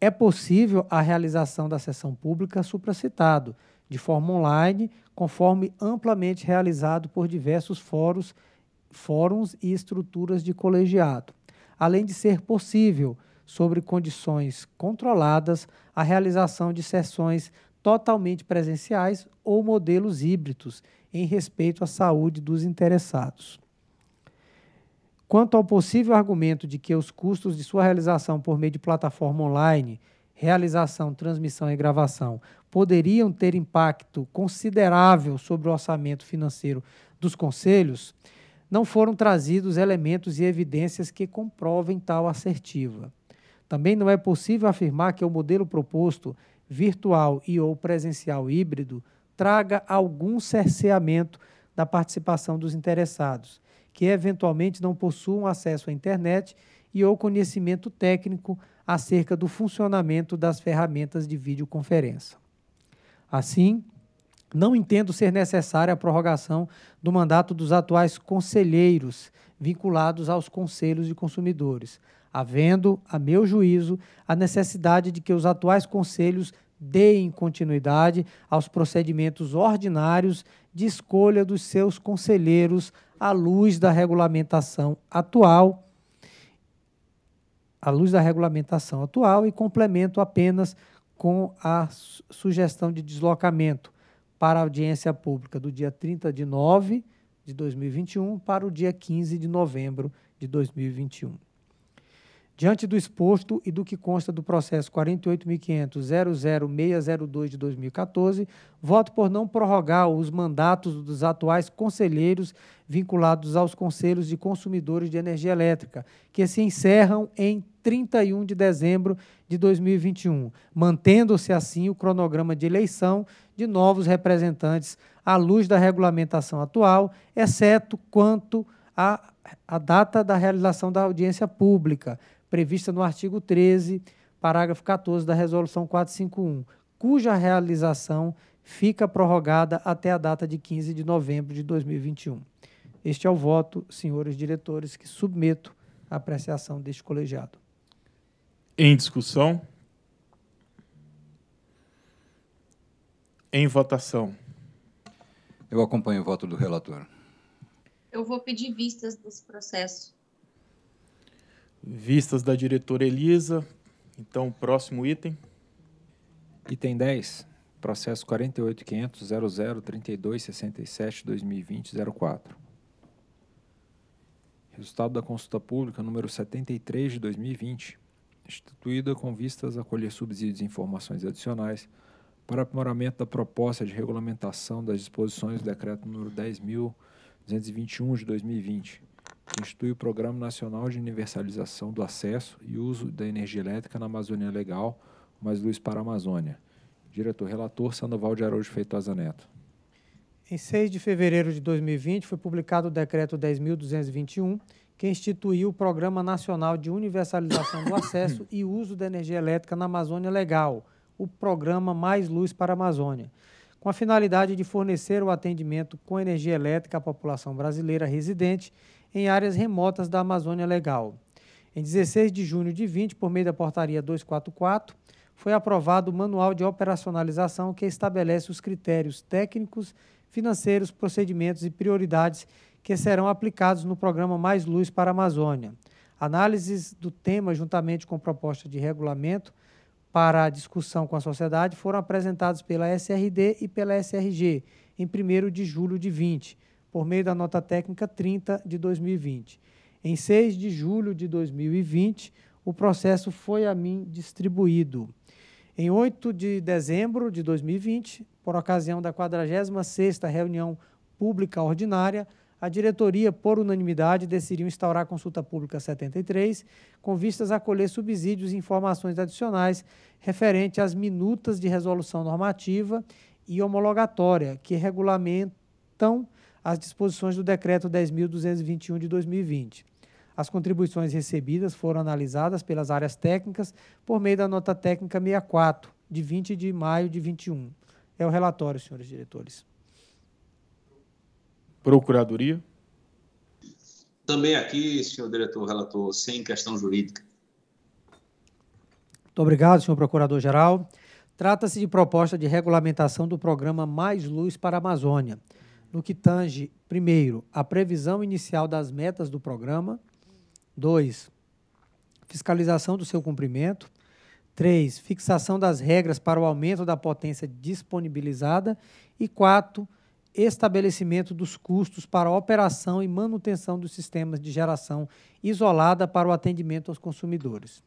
[SPEAKER 6] É possível a realização da sessão pública supracitado, de forma online, conforme amplamente realizado por diversos fóruns, fóruns e estruturas de colegiado. Além de ser possível sobre condições controladas, a realização de sessões totalmente presenciais ou modelos híbridos em respeito à saúde dos interessados. Quanto ao possível argumento de que os custos de sua realização por meio de plataforma online, realização, transmissão e gravação poderiam ter impacto considerável sobre o orçamento financeiro dos conselhos, não foram trazidos elementos e evidências que comprovem tal assertiva. Também não é possível afirmar que o modelo proposto, virtual e ou presencial híbrido, traga algum cerceamento da participação dos interessados, que eventualmente não possuam acesso à internet e ou conhecimento técnico acerca do funcionamento das ferramentas de videoconferência. Assim, não entendo ser necessária a prorrogação do mandato dos atuais conselheiros vinculados aos conselhos de consumidores, havendo, a meu juízo, a necessidade de que os atuais conselhos deem continuidade aos procedimentos ordinários de escolha dos seus conselheiros à luz da regulamentação atual, à luz da regulamentação atual e complemento apenas com a sugestão de deslocamento para a audiência pública do dia 30 de nove de 2021 para o dia 15 de novembro de 2021. Diante do exposto e do que consta do processo 48.500.00602 de 2014, voto por não prorrogar os mandatos dos atuais conselheiros vinculados aos conselhos de consumidores de energia elétrica, que se encerram em 31 de dezembro de 2021, mantendo-se assim o cronograma de eleição de novos representantes à luz da regulamentação atual, exceto quanto à, data da realização da audiência pública, prevista no artigo 13, parágrafo 14 da Resolução 451, cuja realização fica prorrogada até a data de 15 de novembro de 2021. Este é o voto, senhores diretores, que submeto à apreciação deste colegiado.
[SPEAKER 8] Em discussão? Em votação. Eu acompanho o voto do relator.
[SPEAKER 5] Eu vou
[SPEAKER 3] pedir vistas desse processo.
[SPEAKER 8] Vistas da diretora Elisa. Então, próximo item. Item 10, processo
[SPEAKER 1] 48.500.0032.67.2020.04. Resultado da consulta pública número 73 de 2020, instituída com vistas a colher subsídios e informações adicionais para aprimoramento da proposta de regulamentação das disposições do decreto número 10.221 de 2020, institui o Programa Nacional de Universalização do Acesso e Uso da Energia Elétrica na Amazônia Legal, Mais Luz para a Amazônia. Diretor-relator Sandoval de Araújo Feitosa Neto.
[SPEAKER 6] Em 6 de fevereiro de 2020, foi publicado o Decreto 10.221, que instituiu o Programa Nacional de Universalização do Acesso e Uso da Energia Elétrica na Amazônia Legal, o Programa Mais Luz para a Amazônia, com a finalidade de fornecer o atendimento com energia elétrica à população brasileira residente em áreas remotas da Amazônia Legal. Em 16 de junho de 20, por meio da portaria 244, foi aprovado o Manual de Operacionalização que estabelece os critérios técnicos, financeiros, procedimentos e prioridades que serão aplicados no programa Mais Luz para a Amazônia. Análises do tema, juntamente com proposta de regulamento para discussão com a sociedade, foram apresentados pela SRD e pela SRG em 1 de julho de 20 por meio da nota técnica 30 de 2020. Em 6 de julho de 2020, o processo foi a mim distribuído. Em 8 de dezembro de 2020, por ocasião da 46ª reunião pública ordinária, a diretoria, por unanimidade, decidiu instaurar a consulta pública 73, com vistas a colher subsídios e informações adicionais referente às minutas de resolução normativa e homologatória que regulamentam as disposições do Decreto 10.221 de 2020. As contribuições recebidas foram analisadas pelas áreas técnicas por meio da nota técnica 64, de 20 de maio de 21. É o relatório, senhores diretores.
[SPEAKER 4] Procuradoria. Também aqui, senhor diretor, relator, sem questão jurídica.
[SPEAKER 6] Muito obrigado, senhor procurador-geral. Trata-se de proposta de regulamentação do programa Mais Luz para a Amazônia no que tange, primeiro, a previsão inicial das metas do programa, dois, fiscalização do seu cumprimento, três, fixação das regras para o aumento da potência disponibilizada e quatro, estabelecimento dos custos para a operação e manutenção dos sistemas de geração isolada para o atendimento aos consumidores.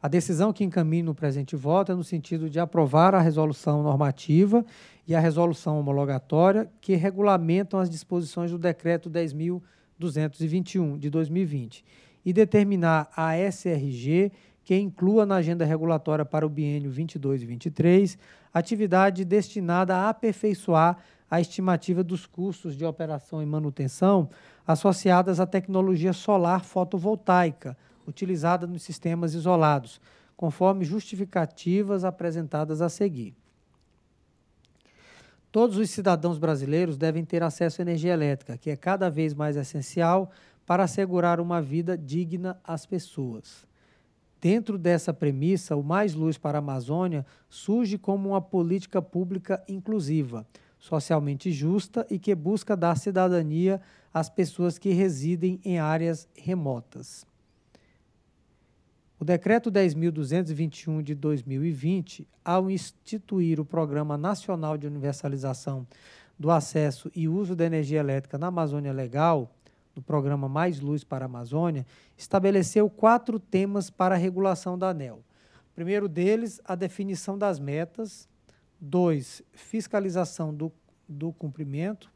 [SPEAKER 6] A decisão que encaminho no presente voto é no sentido de aprovar a resolução normativa e a resolução homologatória que regulamentam as disposições do Decreto 10.221 de 2020 e determinar a SRG que inclua na agenda regulatória para o biênio 22 e 23 atividade destinada a aperfeiçoar a estimativa dos custos de operação e manutenção associadas à tecnologia solar fotovoltaica utilizada nos sistemas isolados, conforme justificativas apresentadas a seguir. Todos os cidadãos brasileiros devem ter acesso à energia elétrica, que é cada vez mais essencial para assegurar uma vida digna às pessoas. Dentro dessa premissa, o Mais Luz para a Amazônia surge como uma política pública inclusiva, socialmente justa e que busca dar cidadania às pessoas que residem em áreas remotas. O decreto 10.221 de 2020, ao instituir o Programa Nacional de Universalização do Acesso e Uso da Energia Elétrica na Amazônia Legal, do programa Mais Luz para a Amazônia, estabeleceu quatro temas para a regulação da ANEL. O primeiro deles, a definição das metas. Dois, fiscalização do, do cumprimento.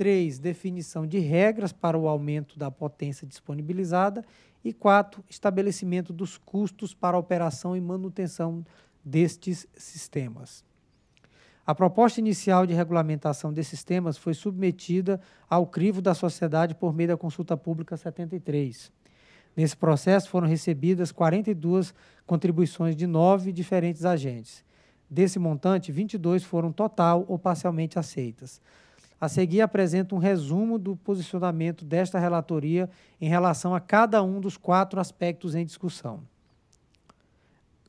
[SPEAKER 6] 3. Definição de regras para o aumento da potência disponibilizada. E 4. Estabelecimento dos custos para operação e manutenção destes sistemas. A proposta inicial de regulamentação desses temas foi submetida ao crivo da sociedade por meio da consulta pública 73. Nesse processo foram recebidas 42 contribuições de nove diferentes agentes. Desse montante, 22 foram total ou parcialmente aceitas. A seguir, apresento um resumo do posicionamento desta relatoria em relação a cada um dos quatro aspectos em discussão.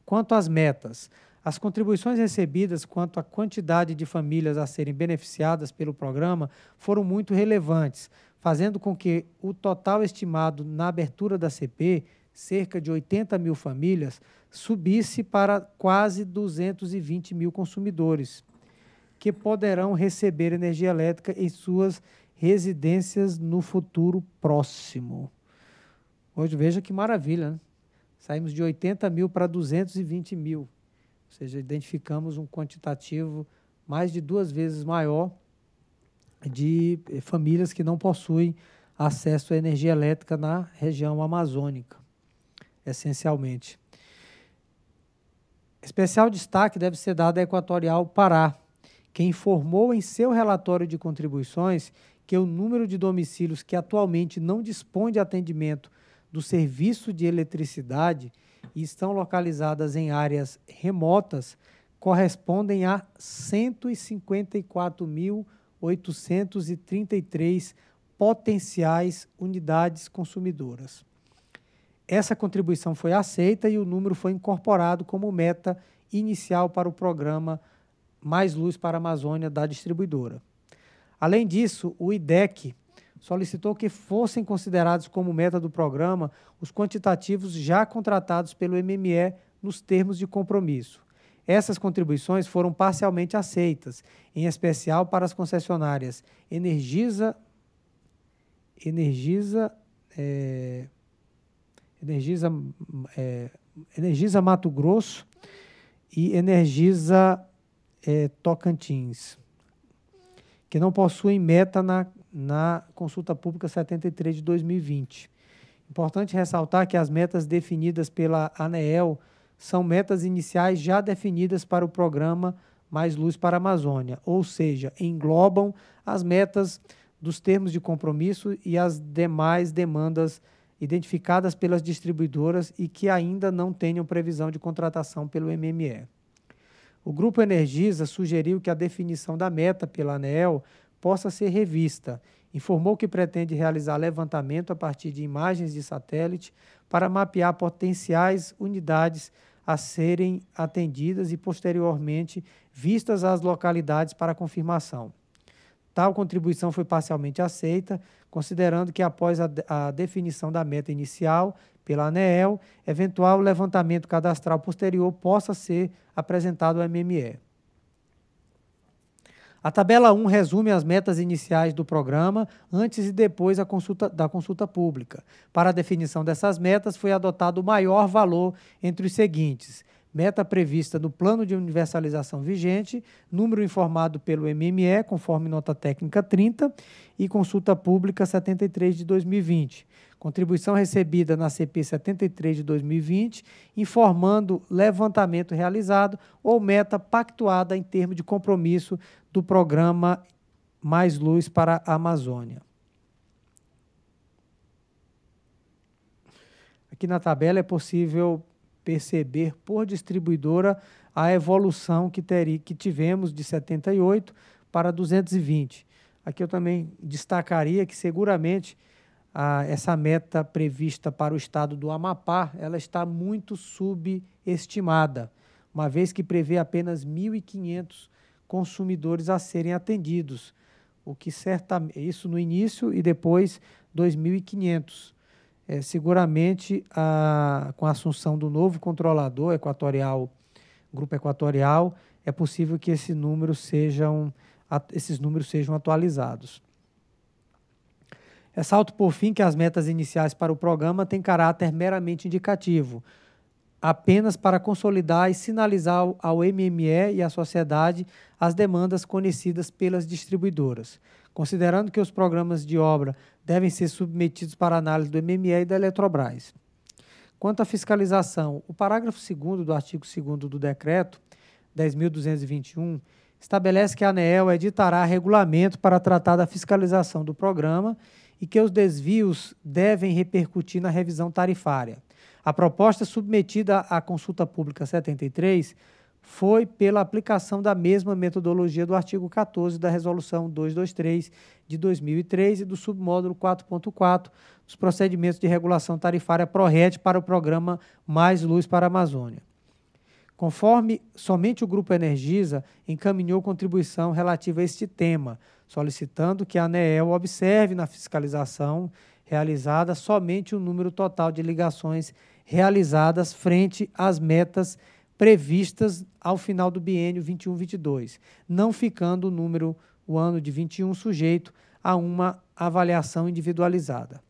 [SPEAKER 6] Quanto às metas, as contribuições recebidas quanto à quantidade de famílias a serem beneficiadas pelo programa foram muito relevantes, fazendo com que o total estimado na abertura da CP, cerca de 80 mil famílias, subisse para quase 220 mil consumidores, que poderão receber energia elétrica em suas residências no futuro próximo. Hoje veja que maravilha, né? saímos de 80 mil para 220 mil, ou seja, identificamos um quantitativo mais de duas vezes maior de eh, famílias que não possuem acesso à energia elétrica na região amazônica, essencialmente. Especial destaque deve ser dado à Equatorial Pará, que informou em seu relatório de contribuições que o número de domicílios que atualmente não dispõe de atendimento do serviço de eletricidade e estão localizadas em áreas remotas correspondem a 154.833 potenciais unidades consumidoras. Essa contribuição foi aceita e o número foi incorporado como meta inicial para o programa mais luz para a Amazônia da distribuidora. Além disso, o IDEC solicitou que fossem considerados como meta do programa os quantitativos já contratados pelo MME nos termos de compromisso. Essas contribuições foram parcialmente aceitas, em especial para as concessionárias Energisa, Energisa, é, Energisa, é, Energisa Mato Grosso e Energisa é, Tocantins, que não possuem meta na, na consulta pública 73 de 2020. Importante ressaltar que as metas definidas pela ANEEL são metas iniciais já definidas para o programa Mais Luz para a Amazônia, ou seja, englobam as metas dos termos de compromisso e as demais demandas identificadas pelas distribuidoras e que ainda não tenham previsão de contratação pelo MME. O Grupo Energisa sugeriu que a definição da meta pela ANEEL possa ser revista. Informou que pretende realizar levantamento a partir de imagens de satélite para mapear potenciais unidades a serem atendidas e, posteriormente, vistas as localidades para confirmação. Tal contribuição foi parcialmente aceita, considerando que, após a, a definição da meta inicial, pela ANEEL, eventual levantamento cadastral posterior possa ser apresentado ao MME. A tabela 1 resume as metas iniciais do programa antes e depois da consulta, da consulta pública. Para a definição dessas metas, foi adotado o maior valor entre os seguintes: meta prevista no plano de universalização vigente, número informado pelo MME, conforme nota técnica 30, e consulta pública 73 de 2020. Contribuição recebida na CP 73 de 2020, informando levantamento realizado ou meta pactuada em termo de compromisso do programa Mais Luz para a Amazônia. Aqui na tabela é possível perceber por distribuidora a evolução que, teri, que tivemos de 78 para 220. Aqui eu também destacaria que seguramente a essa meta prevista para o estado do Amapá ela está muito subestimada, uma vez que prevê apenas 1.500 consumidores a serem atendidos, o que certamente isso no início e depois 2.500 é, seguramente a, com a assunção do novo controlador equatorial, grupo equatorial, é possível que esse número sejam, esses números sejam atualizados. Ressalto, por fim, que as metas iniciais para o programa têm caráter meramente indicativo, apenas para consolidar e sinalizar ao MME e à sociedade as demandas conhecidas pelas distribuidoras. Considerando que os programas de obra devem ser submetidos para análise do MME e da Eletrobras. Quanto à fiscalização, o parágrafo 2 do artigo 2 do decreto 10.221 estabelece que a ANEEL editará regulamento para tratar da fiscalização do programa e que os desvios devem repercutir na revisão tarifária. A proposta submetida à consulta pública 73 foi pela aplicação da mesma metodologia do artigo 14 da Resolução 223, de 2003 e do submódulo 4.4 dos procedimentos de regulação tarifária ProRed para o programa Mais Luz para a Amazônia. Conforme somente o Grupo Energisa encaminhou contribuição relativa a este tema, solicitando que a ANEEL observe na fiscalização realizada somente o número total de ligações realizadas frente às metas previstas ao final do biênio 21-22, não ficando o número o ano de 21 sujeito a uma avaliação individualizada.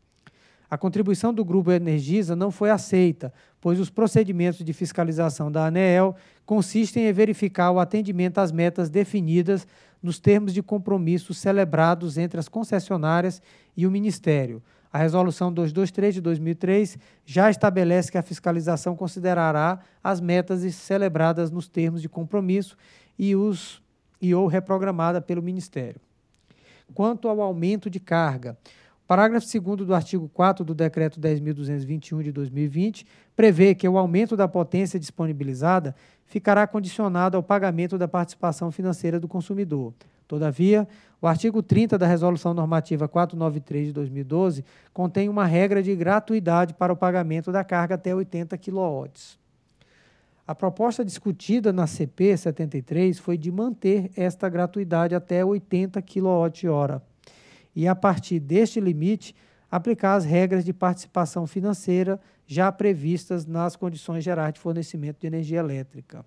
[SPEAKER 6] A contribuição do Grupo Energisa não foi aceita, pois os procedimentos de fiscalização da ANEEL consistem em verificar o atendimento às metas definidas nos termos de compromissos celebrados entre as concessionárias e o Ministério. A Resolução 223 de 2003 já estabelece que a fiscalização considerará as metas celebradas nos termos de compromisso e os e ou reprogramada pelo Ministério. Quanto ao aumento de carga, o parágrafo 2 do artigo 4 do Decreto 10.221 de 2020 prevê que o aumento da potência disponibilizada ficará condicionado ao pagamento da participação financeira do consumidor. Todavia, o artigo 30 da Resolução Normativa 493 de 2012 contém uma regra de gratuidade para o pagamento da carga até 80 kW. A proposta discutida na CP 73 foi de manter esta gratuidade até 80 kWh e, a partir deste limite, aplicar as regras de participação financeira já previstas nas condições gerais de fornecimento de energia elétrica.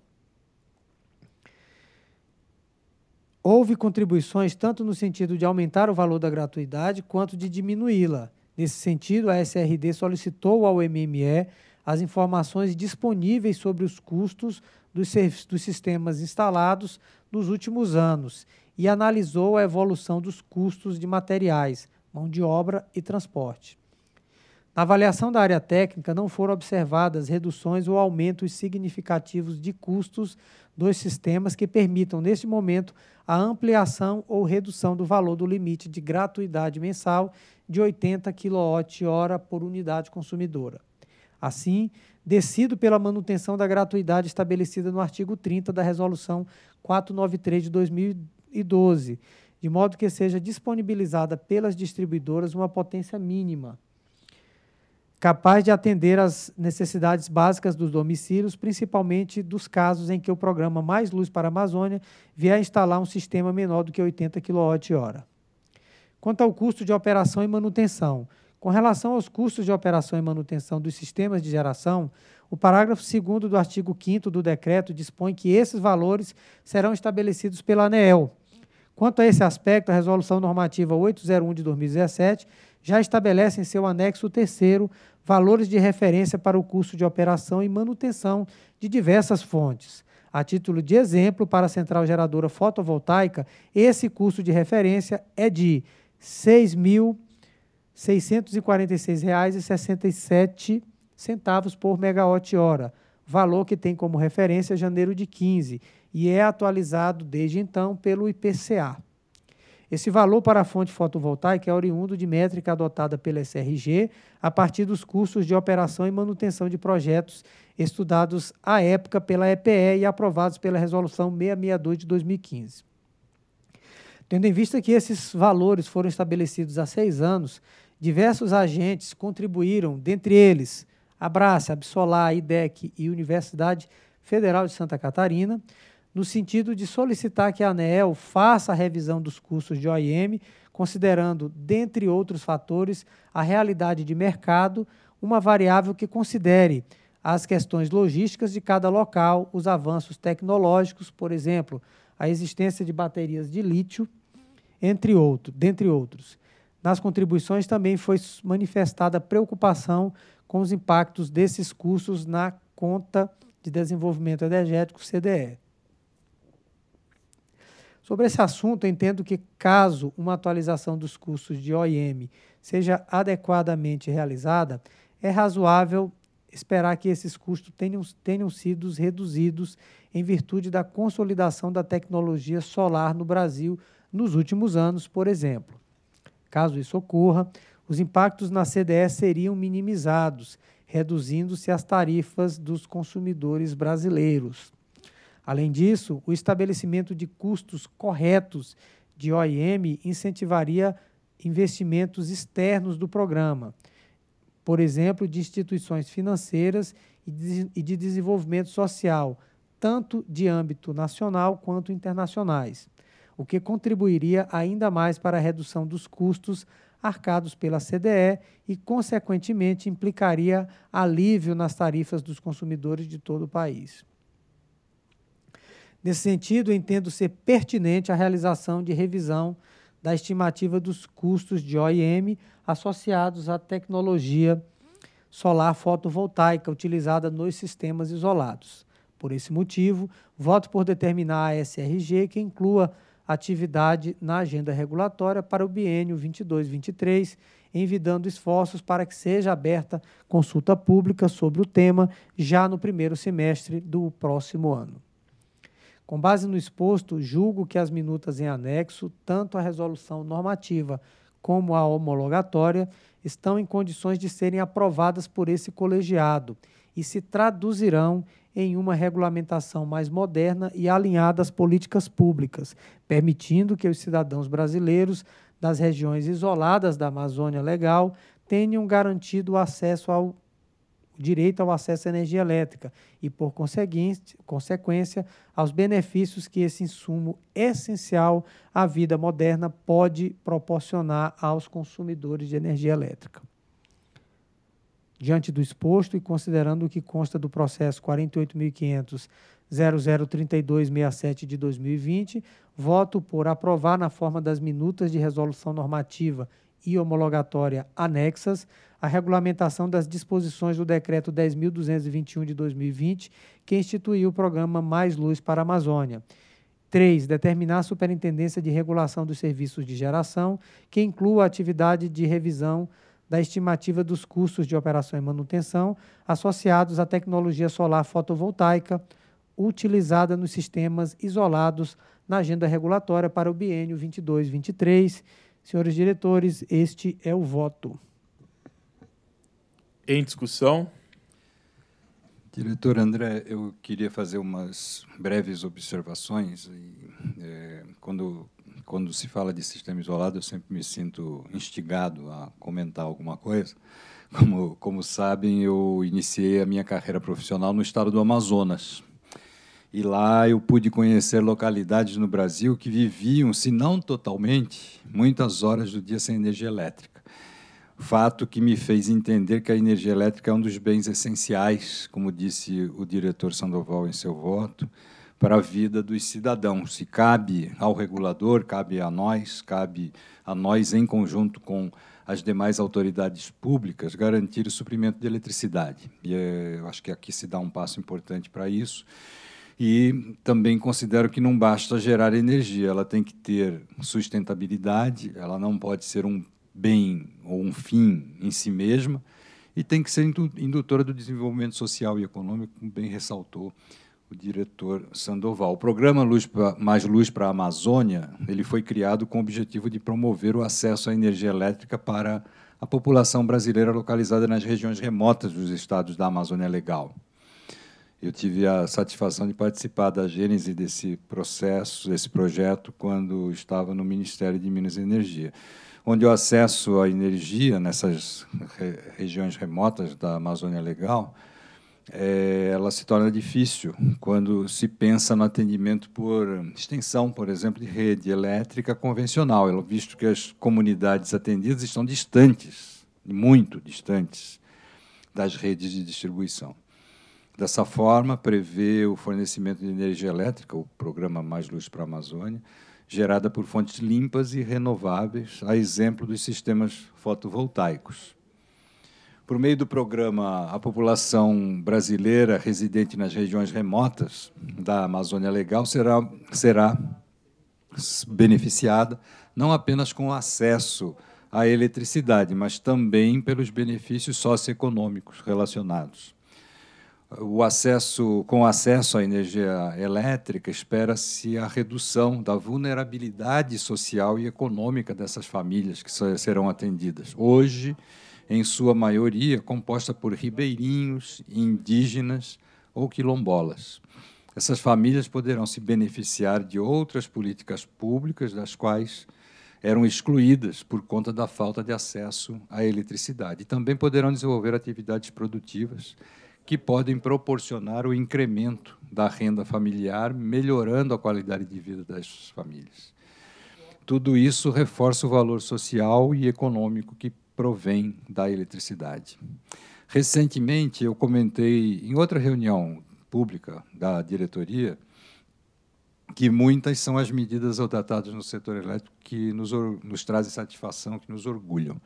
[SPEAKER 6] Houve contribuições tanto no sentido de aumentar o valor da gratuidade quanto de diminuí-la. Nesse sentido, a SRD solicitou ao MME as informações disponíveis sobre os custos dos, dos sistemas instalados nos últimos anos e analisou a evolução dos custos de materiais, mão de obra e transporte. Na avaliação da área técnica, não foram observadas reduções ou aumentos significativos de custos dos sistemas que permitam, neste momento, a ampliação ou redução do valor do limite de gratuidade mensal de 80 kWh por unidade consumidora. Assim, decido pela manutenção da gratuidade estabelecida no artigo 30 da Resolução 493 de 2012, de modo que seja disponibilizada pelas distribuidoras uma potência mínima capaz de atender às necessidades básicas dos domicílios, principalmente dos casos em que o programa Mais Luz para a Amazônia vier a instalar um sistema menor do que 80 kWh. Quanto ao custo de operação e manutenção, com relação aos custos de operação e manutenção dos sistemas de geração, o parágrafo 2 do artigo 5 do decreto dispõe que esses valores serão estabelecidos pela ANEEL. Quanto a esse aspecto, a Resolução Normativa 801 de 2017 já estabelece em seu anexo 3 valores de referência para o custo de operação e manutenção de diversas fontes. A título de exemplo, para a central geradora fotovoltaica, esse custo de referência é de R$ mil 646,67 centavos por megawatt-hora, valor que tem como referência janeiro de 15 e é atualizado desde então pelo IPCA. Esse valor para a fonte fotovoltaica é oriundo de métrica adotada pela SRG a partir dos custos de operação e manutenção de projetos estudados à época pela EPE e aprovados pela Resolução 662 de 2015. Tendo em vista que esses valores foram estabelecidos há seis anos, Diversos agentes contribuíram, dentre eles Abrace, Absolar, IDEC e Universidade Federal de Santa Catarina, no sentido de solicitar que a ANEEL faça a revisão dos cursos de OIM, considerando, dentre outros fatores, a realidade de mercado, uma variável que considere as questões logísticas de cada local, os avanços tecnológicos, por exemplo, a existência de baterias de lítio, entre outro, dentre outros. Nas contribuições também foi manifestada preocupação com os impactos desses custos na conta de desenvolvimento energético CDE. Sobre esse assunto, entendo que, caso uma atualização dos custos de OIM seja adequadamente realizada, é razoável esperar que esses custos tenham, tenham sido reduzidos em virtude da consolidação da tecnologia solar no Brasil nos últimos anos, por exemplo. Caso isso ocorra, os impactos na CDE seriam minimizados, reduzindo-se as tarifas dos consumidores brasileiros. Além disso, o estabelecimento de custos corretos de OIM incentivaria investimentos externos do programa, por exemplo, de instituições financeiras e de desenvolvimento social, tanto de âmbito nacional quanto internacionais o que contribuiria ainda mais para a redução dos custos arcados pela CDE e, consequentemente, implicaria alívio nas tarifas dos consumidores de todo o país. Nesse sentido, entendo ser pertinente a realização de revisão da estimativa dos custos de OIM associados à tecnologia solar fotovoltaica utilizada nos sistemas isolados. Por esse motivo, voto por determinar a SRG que inclua atividade na agenda regulatória para o biênio 22-23, envidando esforços para que seja aberta consulta pública sobre o tema já no primeiro semestre do próximo ano. Com base no exposto, julgo que as minutas em anexo, tanto a resolução normativa como a homologatória, estão em condições de serem aprovadas por esse colegiado e se traduzirão em uma regulamentação mais moderna e alinhada às políticas públicas, permitindo que os cidadãos brasileiros das regiões isoladas da Amazônia legal tenham garantido acesso ao direito ao acesso à energia elétrica e, por consequência, aos benefícios que esse insumo essencial à vida moderna pode proporcionar aos consumidores de energia elétrica. Diante do exposto e considerando o que consta do processo 48.500.003267 de 2020, voto por aprovar na forma das minutas de resolução normativa e homologatória anexas a regulamentação das disposições do Decreto 10.221 de 2020, que instituiu o programa Mais Luz para a Amazônia. 3. Determinar a Superintendência de Regulação dos Serviços de Geração, que inclua a atividade de revisão da estimativa dos custos de operação e manutenção associados à tecnologia solar fotovoltaica utilizada nos sistemas isolados na agenda regulatória para o biênio 22/23. Senhores diretores, este é o voto.
[SPEAKER 8] Em discussão. Diretor André,
[SPEAKER 9] eu queria fazer umas breves observações. E, é, quando quando se fala de sistema isolado, eu sempre me sinto instigado a comentar alguma coisa. Como, como sabem, eu iniciei a minha carreira profissional no estado do Amazonas. E lá eu pude conhecer localidades no Brasil que viviam, se não totalmente, muitas horas do dia sem energia elétrica. Fato que me fez entender que a energia elétrica é um dos bens essenciais, como disse o diretor Sandoval em seu voto, para a vida dos cidadãos. Se cabe ao regulador, cabe a nós, cabe a nós, em conjunto com as demais autoridades públicas, garantir o suprimento de eletricidade. E eh, eu acho que aqui se dá um passo importante para isso. E também considero que não basta gerar energia, ela tem que ter sustentabilidade, ela não pode ser um bem ou um fim em si mesma, e tem que ser indutora do desenvolvimento social e econômico, como bem ressaltou o diretor Sandoval. O programa Luz pra, Mais Luz para a Amazônia ele foi criado com o objetivo de promover o acesso à energia elétrica para a população brasileira localizada nas regiões remotas dos estados da Amazônia Legal. Eu tive a satisfação de participar da gênese desse processo, desse projeto, quando estava no Ministério de Minas e Energia, onde o acesso à energia nessas regiões remotas da Amazônia Legal é, ela se torna difícil quando se pensa no atendimento por extensão, por exemplo, de rede elétrica convencional, visto que as comunidades atendidas estão distantes, muito distantes, das redes de distribuição. Dessa forma, prevê o fornecimento de energia elétrica, o programa Mais Luz para a Amazônia, gerada por fontes limpas e renováveis, a exemplo dos sistemas fotovoltaicos por meio do programa, a população brasileira residente nas regiões remotas da Amazônia Legal será, será beneficiada não apenas com o acesso à eletricidade, mas também pelos benefícios socioeconômicos relacionados. O acesso, com o acesso à energia elétrica, espera-se a redução da vulnerabilidade social e econômica dessas famílias que serão atendidas. Hoje, em sua maioria composta por ribeirinhos, indígenas ou quilombolas. Essas famílias poderão se beneficiar de outras políticas públicas das quais eram excluídas por conta da falta de acesso à eletricidade. E também poderão desenvolver atividades produtivas que podem proporcionar o incremento da renda familiar, melhorando a qualidade de vida das famílias. Tudo isso reforça o valor social e econômico que provém da eletricidade. Recentemente, eu comentei em outra reunião pública da diretoria que muitas são as medidas adotadas no setor elétrico que nos, nos trazem satisfação, que nos orgulham.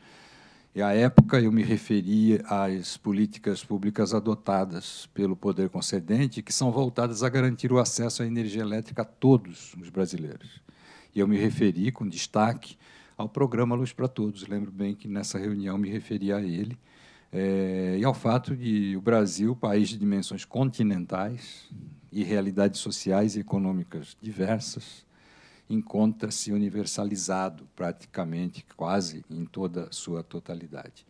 [SPEAKER 9] E é à época eu me referi às políticas públicas adotadas pelo poder concedente, que são voltadas a garantir o acesso à energia elétrica a todos os brasileiros. E eu me referi com destaque ao programa Luz para Todos. Lembro bem que nessa reunião me referi a ele é, e ao fato de o Brasil, país de dimensões continentais e realidades sociais e econômicas diversas, encontra-se universalizado praticamente quase em toda sua totalidade.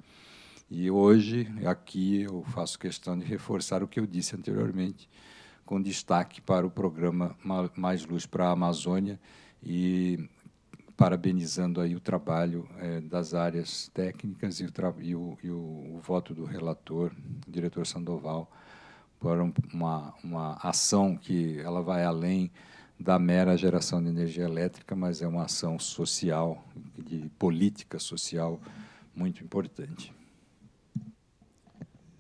[SPEAKER 9] E hoje, aqui, eu faço questão de reforçar o que eu disse anteriormente, com destaque para o programa Mais Luz para a Amazônia e parabenizando aí o trabalho é, das áreas técnicas e o, e, o, e o, o, voto do relator, diretor Sandoval, por um, uma, uma ação que ela vai além da mera geração de energia elétrica, mas é uma ação social, de política social muito importante.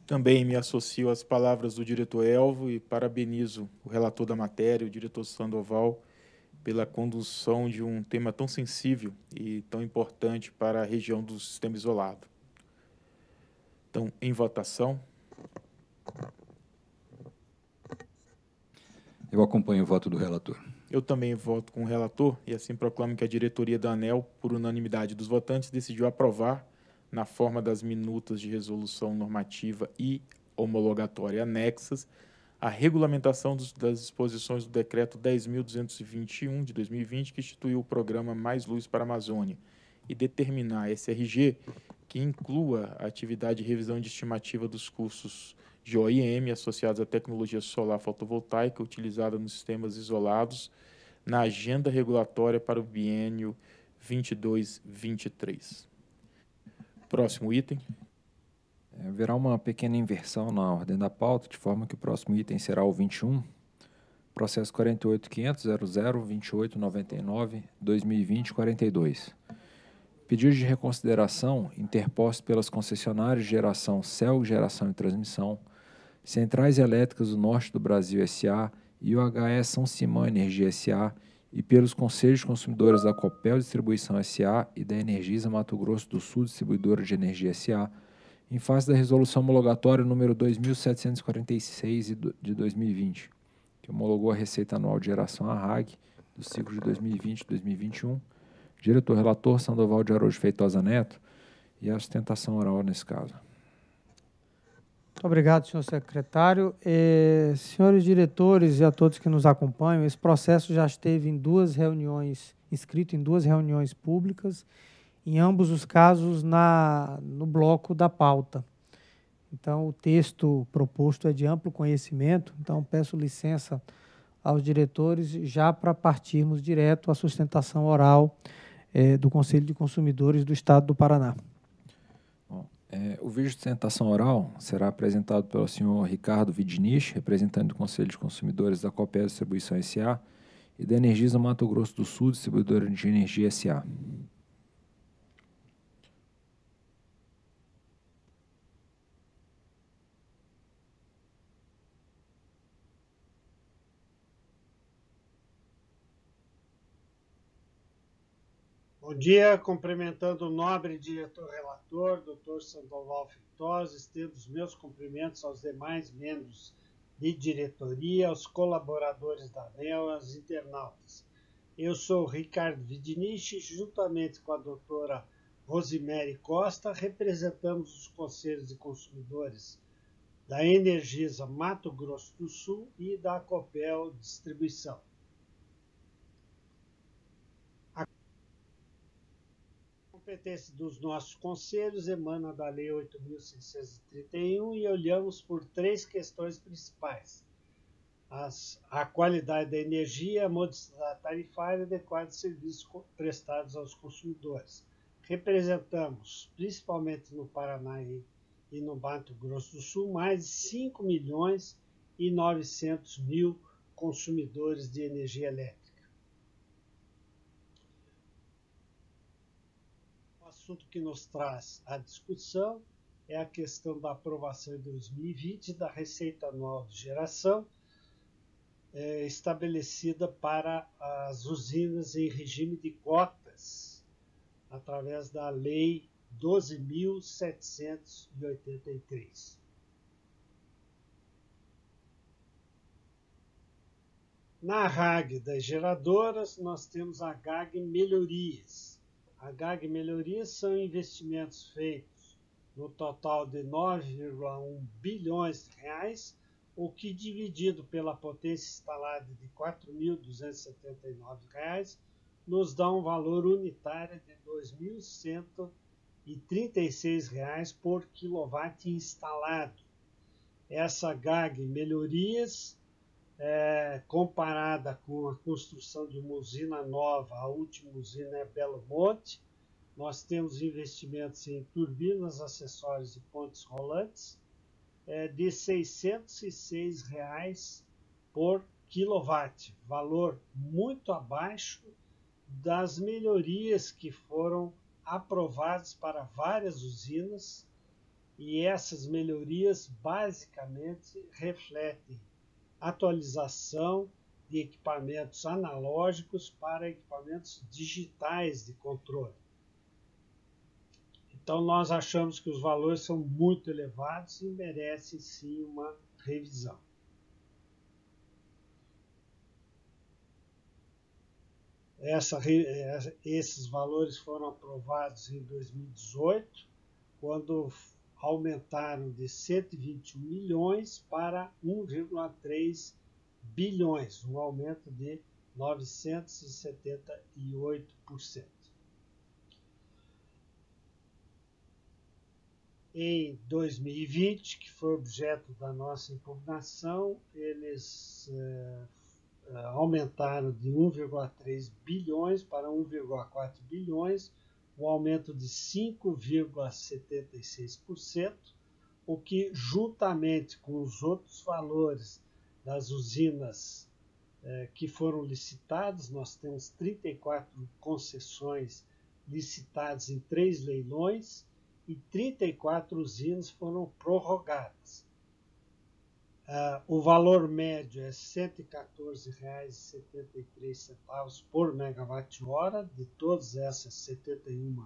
[SPEAKER 8] Também me associo às palavras do diretor Elvo e parabenizo o relator da matéria, o diretor Sandoval, pela condução de um tema tão sensível e tão importante para a região do sistema isolado. Então, em votação.
[SPEAKER 9] Eu acompanho o voto do relator.
[SPEAKER 8] Eu também voto com o relator e assim proclamo que a diretoria da ANEL, por unanimidade dos votantes, decidiu aprovar, na forma das minutas de resolução normativa e homologatória anexas, a regulamentação dos, das disposições do Decreto 10.221 de 2020, que instituiu o programa Mais Luz para a Amazônia, e determinar a SRG que inclua a atividade de revisão de estimativa dos custos de OIM associados à tecnologia solar fotovoltaica utilizada nos sistemas isolados na agenda regulatória para o biênio 22-23. Próximo item
[SPEAKER 1] haverá é, uma pequena inversão na ordem da pauta, de forma que o próximo item será o 21, processo 48.500.00.28.99.2020.42. Pedidos de reconsideração interpostos pelas concessionárias de geração CEL, geração e transmissão, Centrais Elétricas do Norte do Brasil S.A. e UHE São Simão Energia S.A. e pelos Conselhos Consumidores da Copel Distribuição S.A. e da Energisa Mato Grosso do Sul Distribuidora de Energia S.A., em face da resolução homologatória número 2746 de 2020, que homologou a receita anual de geração RAG do ciclo de 2020 2021, diretor relator Sandoval de Araújo Feitosa Neto e a sustentação oral nesse caso.
[SPEAKER 6] Muito obrigado, senhor secretário. senhores diretores e a todos que nos acompanham, esse processo já esteve em duas reuniões, inscrito em duas reuniões públicas em ambos os casos na, no bloco da pauta. Então, o texto proposto é de amplo conhecimento, então peço licença aos diretores já para partirmos direto à sustentação oral eh, do Conselho de Consumidores do Estado do Paraná.
[SPEAKER 1] Bom, é, o vídeo de sustentação oral será apresentado pelo senhor Ricardo Vidnich, representante do Conselho de Consumidores da Copé Distribuição S.A. e da Energisa Mato Grosso do Sul, distribuidora de energia S.A.
[SPEAKER 10] Bom dia, cumprimentando o nobre diretor relator, doutor Sandoval Fitosa, estendo os meus cumprimentos aos demais membros de diretoria, aos colaboradores da ANEL, aos internautas. Eu sou Ricardo Vidinich, juntamente com a doutora Rosimere Costa, representamos os conselhos de consumidores da Energisa Mato Grosso do Sul e da Copel Distribuição. competência dos nossos conselhos emana da Lei 8.631 e olhamos por três questões principais. As, a qualidade da energia, a modificação tarifária e adequados serviços prestados aos consumidores. Representamos, principalmente no Paraná e, e no Mato Grosso do Sul, mais de 5 milhões e 900 mil consumidores de energia elétrica. assunto que nos traz à discussão é a questão da aprovação em 2020 da Receita Anual de Geração, é, estabelecida para as usinas em regime de cotas, através da Lei 12.783. Na RAG das geradoras, nós temos a GAG Melhorias a GAG Melhorias são investimentos feitos no total de 9,1 bilhões de reais, o que dividido pela potência instalada de 4.279 reais, nos dá um valor unitário de R$ 2.136 reais por quilowatt instalado. Essa GAG Melhorias é, comparada com a construção de uma usina nova, a última usina é Belo Monte. Nós temos investimentos em turbinas, acessórios e pontes rolantes é, de R$ 606 reais por quilowatt, valor muito abaixo das melhorias que foram aprovadas para várias usinas, e essas melhorias basicamente refletem atualização de equipamentos analógicos para equipamentos digitais de controle. Então, nós achamos que os valores são muito elevados e merecem sim uma revisão. Essa, eh, esses valores foram aprovados em 2018, quando aumentaram de 121 milhões para 1,3 bilhões, um aumento de 978%. Em 2020, que foi objeto da nossa impugnação, eles eh, eh, aumentaram de 1,3 bilhões para 1,4 bilhões, um aumento de 5,76%, o que, juntamente com os outros valores das usinas eh, que foram licitadas, nós temos 34 concessões licitadas em três leilões e 34 usinas foram prorrogadas. Uh, o valor médio é R$ 114,73 por megawatt-hora de todas essas 71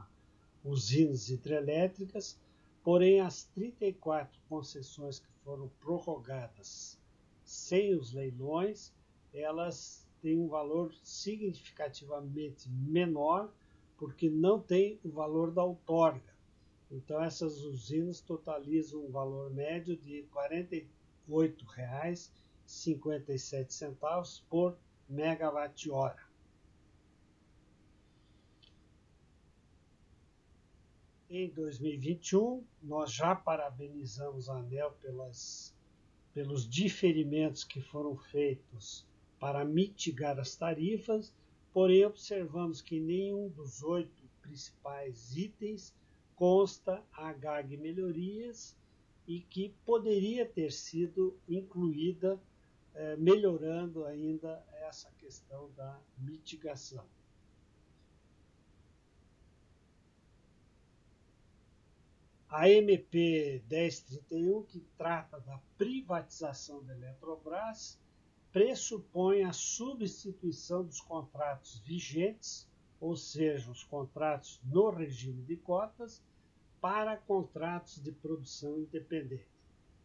[SPEAKER 10] usinas hidrelétricas, porém as 34 concessões que foram prorrogadas sem os leilões, elas têm um valor significativamente menor, porque não tem o valor da outorga. Então essas usinas totalizam um valor médio de 43 R$ 8,57 por megawatt-hora. Em 2021, nós já parabenizamos a ANEL pelas, pelos diferimentos que foram feitos para mitigar as tarifas, porém observamos que nenhum dos oito principais itens consta a GAG Melhorias e que poderia ter sido incluída, eh, melhorando ainda essa questão da mitigação. A MP 1031, que trata da privatização da Eletrobras, pressupõe a substituição dos contratos vigentes, ou seja, os contratos no regime de cotas, para contratos de produção independente.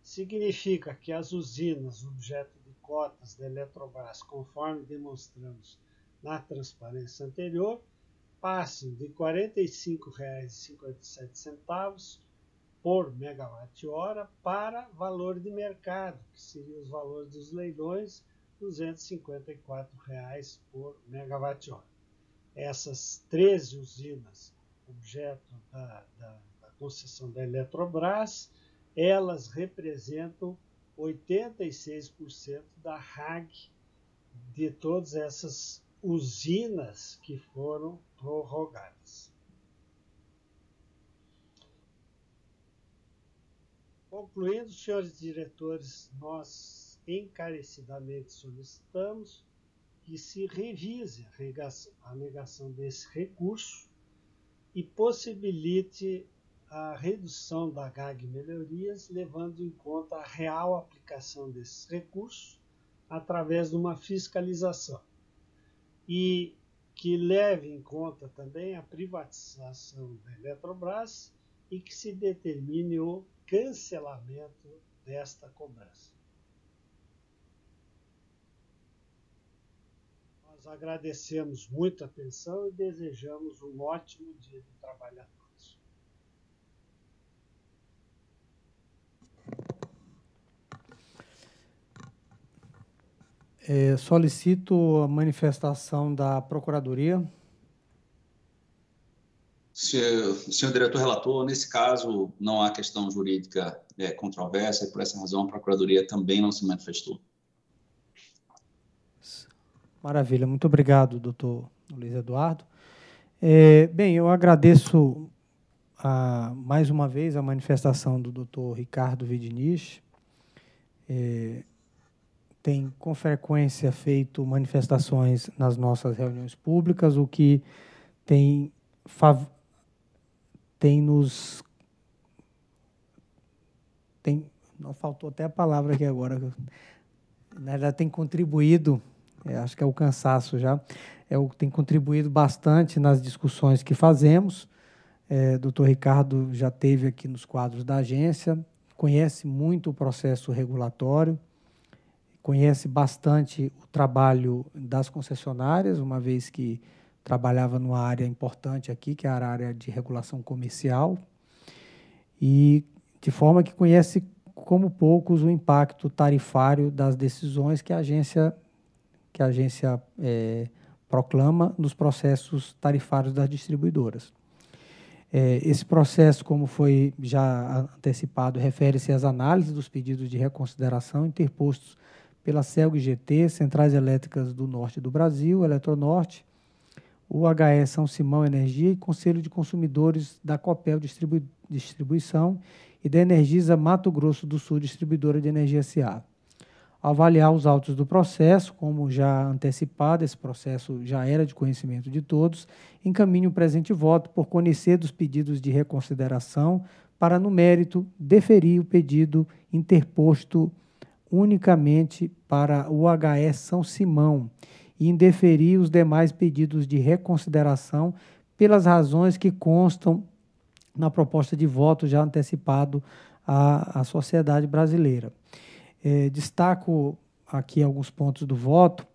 [SPEAKER 10] Significa que as usinas, objeto de cotas da Eletrobras, conforme demonstramos na transparência anterior, passam de R$ 45,57 por megawatt-hora para valor de mercado, que seria os valores dos leilões, R$ 254,00 por megawatt-hora. Essas 13 usinas, objeto da, da concessão da Eletrobras, elas representam 86% da RAG de todas essas usinas que foram prorrogadas. Concluindo, senhores diretores, nós encarecidamente solicitamos que se revise a negação desse recurso e possibilite a redução da GAG Melhorias, levando em conta a real aplicação desses recursos através de uma fiscalização. E que leve em conta também a privatização da Eletrobras e que se determine o cancelamento desta cobrança. Nós agradecemos muito a atenção e desejamos um ótimo dia de trabalhador.
[SPEAKER 6] É, solicito a manifestação da Procuradoria.
[SPEAKER 4] Senhor, senhor diretor relator, nesse caso não há questão jurídica é, controversa e por essa razão a Procuradoria também não se manifestou.
[SPEAKER 6] Maravilha, muito obrigado, doutor Luiz Eduardo. É, bem, eu agradeço a, mais uma vez a manifestação do doutor Ricardo Vidinich. É, tem com frequência feito manifestações nas nossas reuniões públicas, o que tem, tem nos. Tem, não faltou até a palavra aqui agora. Na né, verdade, tem contribuído, é, acho que é o cansaço já, é o, tem contribuído bastante nas discussões que fazemos. É, doutor Ricardo já teve aqui nos quadros da agência, conhece muito o processo regulatório conhece bastante o trabalho das concessionárias, uma vez que trabalhava numa área importante aqui, que era a área de regulação comercial, e de forma que conhece como poucos o impacto tarifário das decisões que a agência que a agência é, proclama nos processos tarifários das distribuidoras. É, esse processo, como foi já antecipado, refere-se às análises dos pedidos de reconsideração interpostos pela CELG GT, Centrais Elétricas do Norte do Brasil, Eletronorte, o São Simão Energia e Conselho de Consumidores da Copel Distribu Distribuição e da Energisa Mato Grosso do Sul Distribuidora de Energia SA. Avaliar os autos do processo, como já antecipado, esse processo já era de conhecimento de todos, encaminhe o presente voto por conhecer dos pedidos de reconsideração para, no mérito, deferir o pedido interposto unicamente para o HE São Simão e indeferir os demais pedidos de reconsideração pelas razões que constam na proposta de voto já antecipado à, à sociedade brasileira. É, destaco aqui alguns pontos do voto,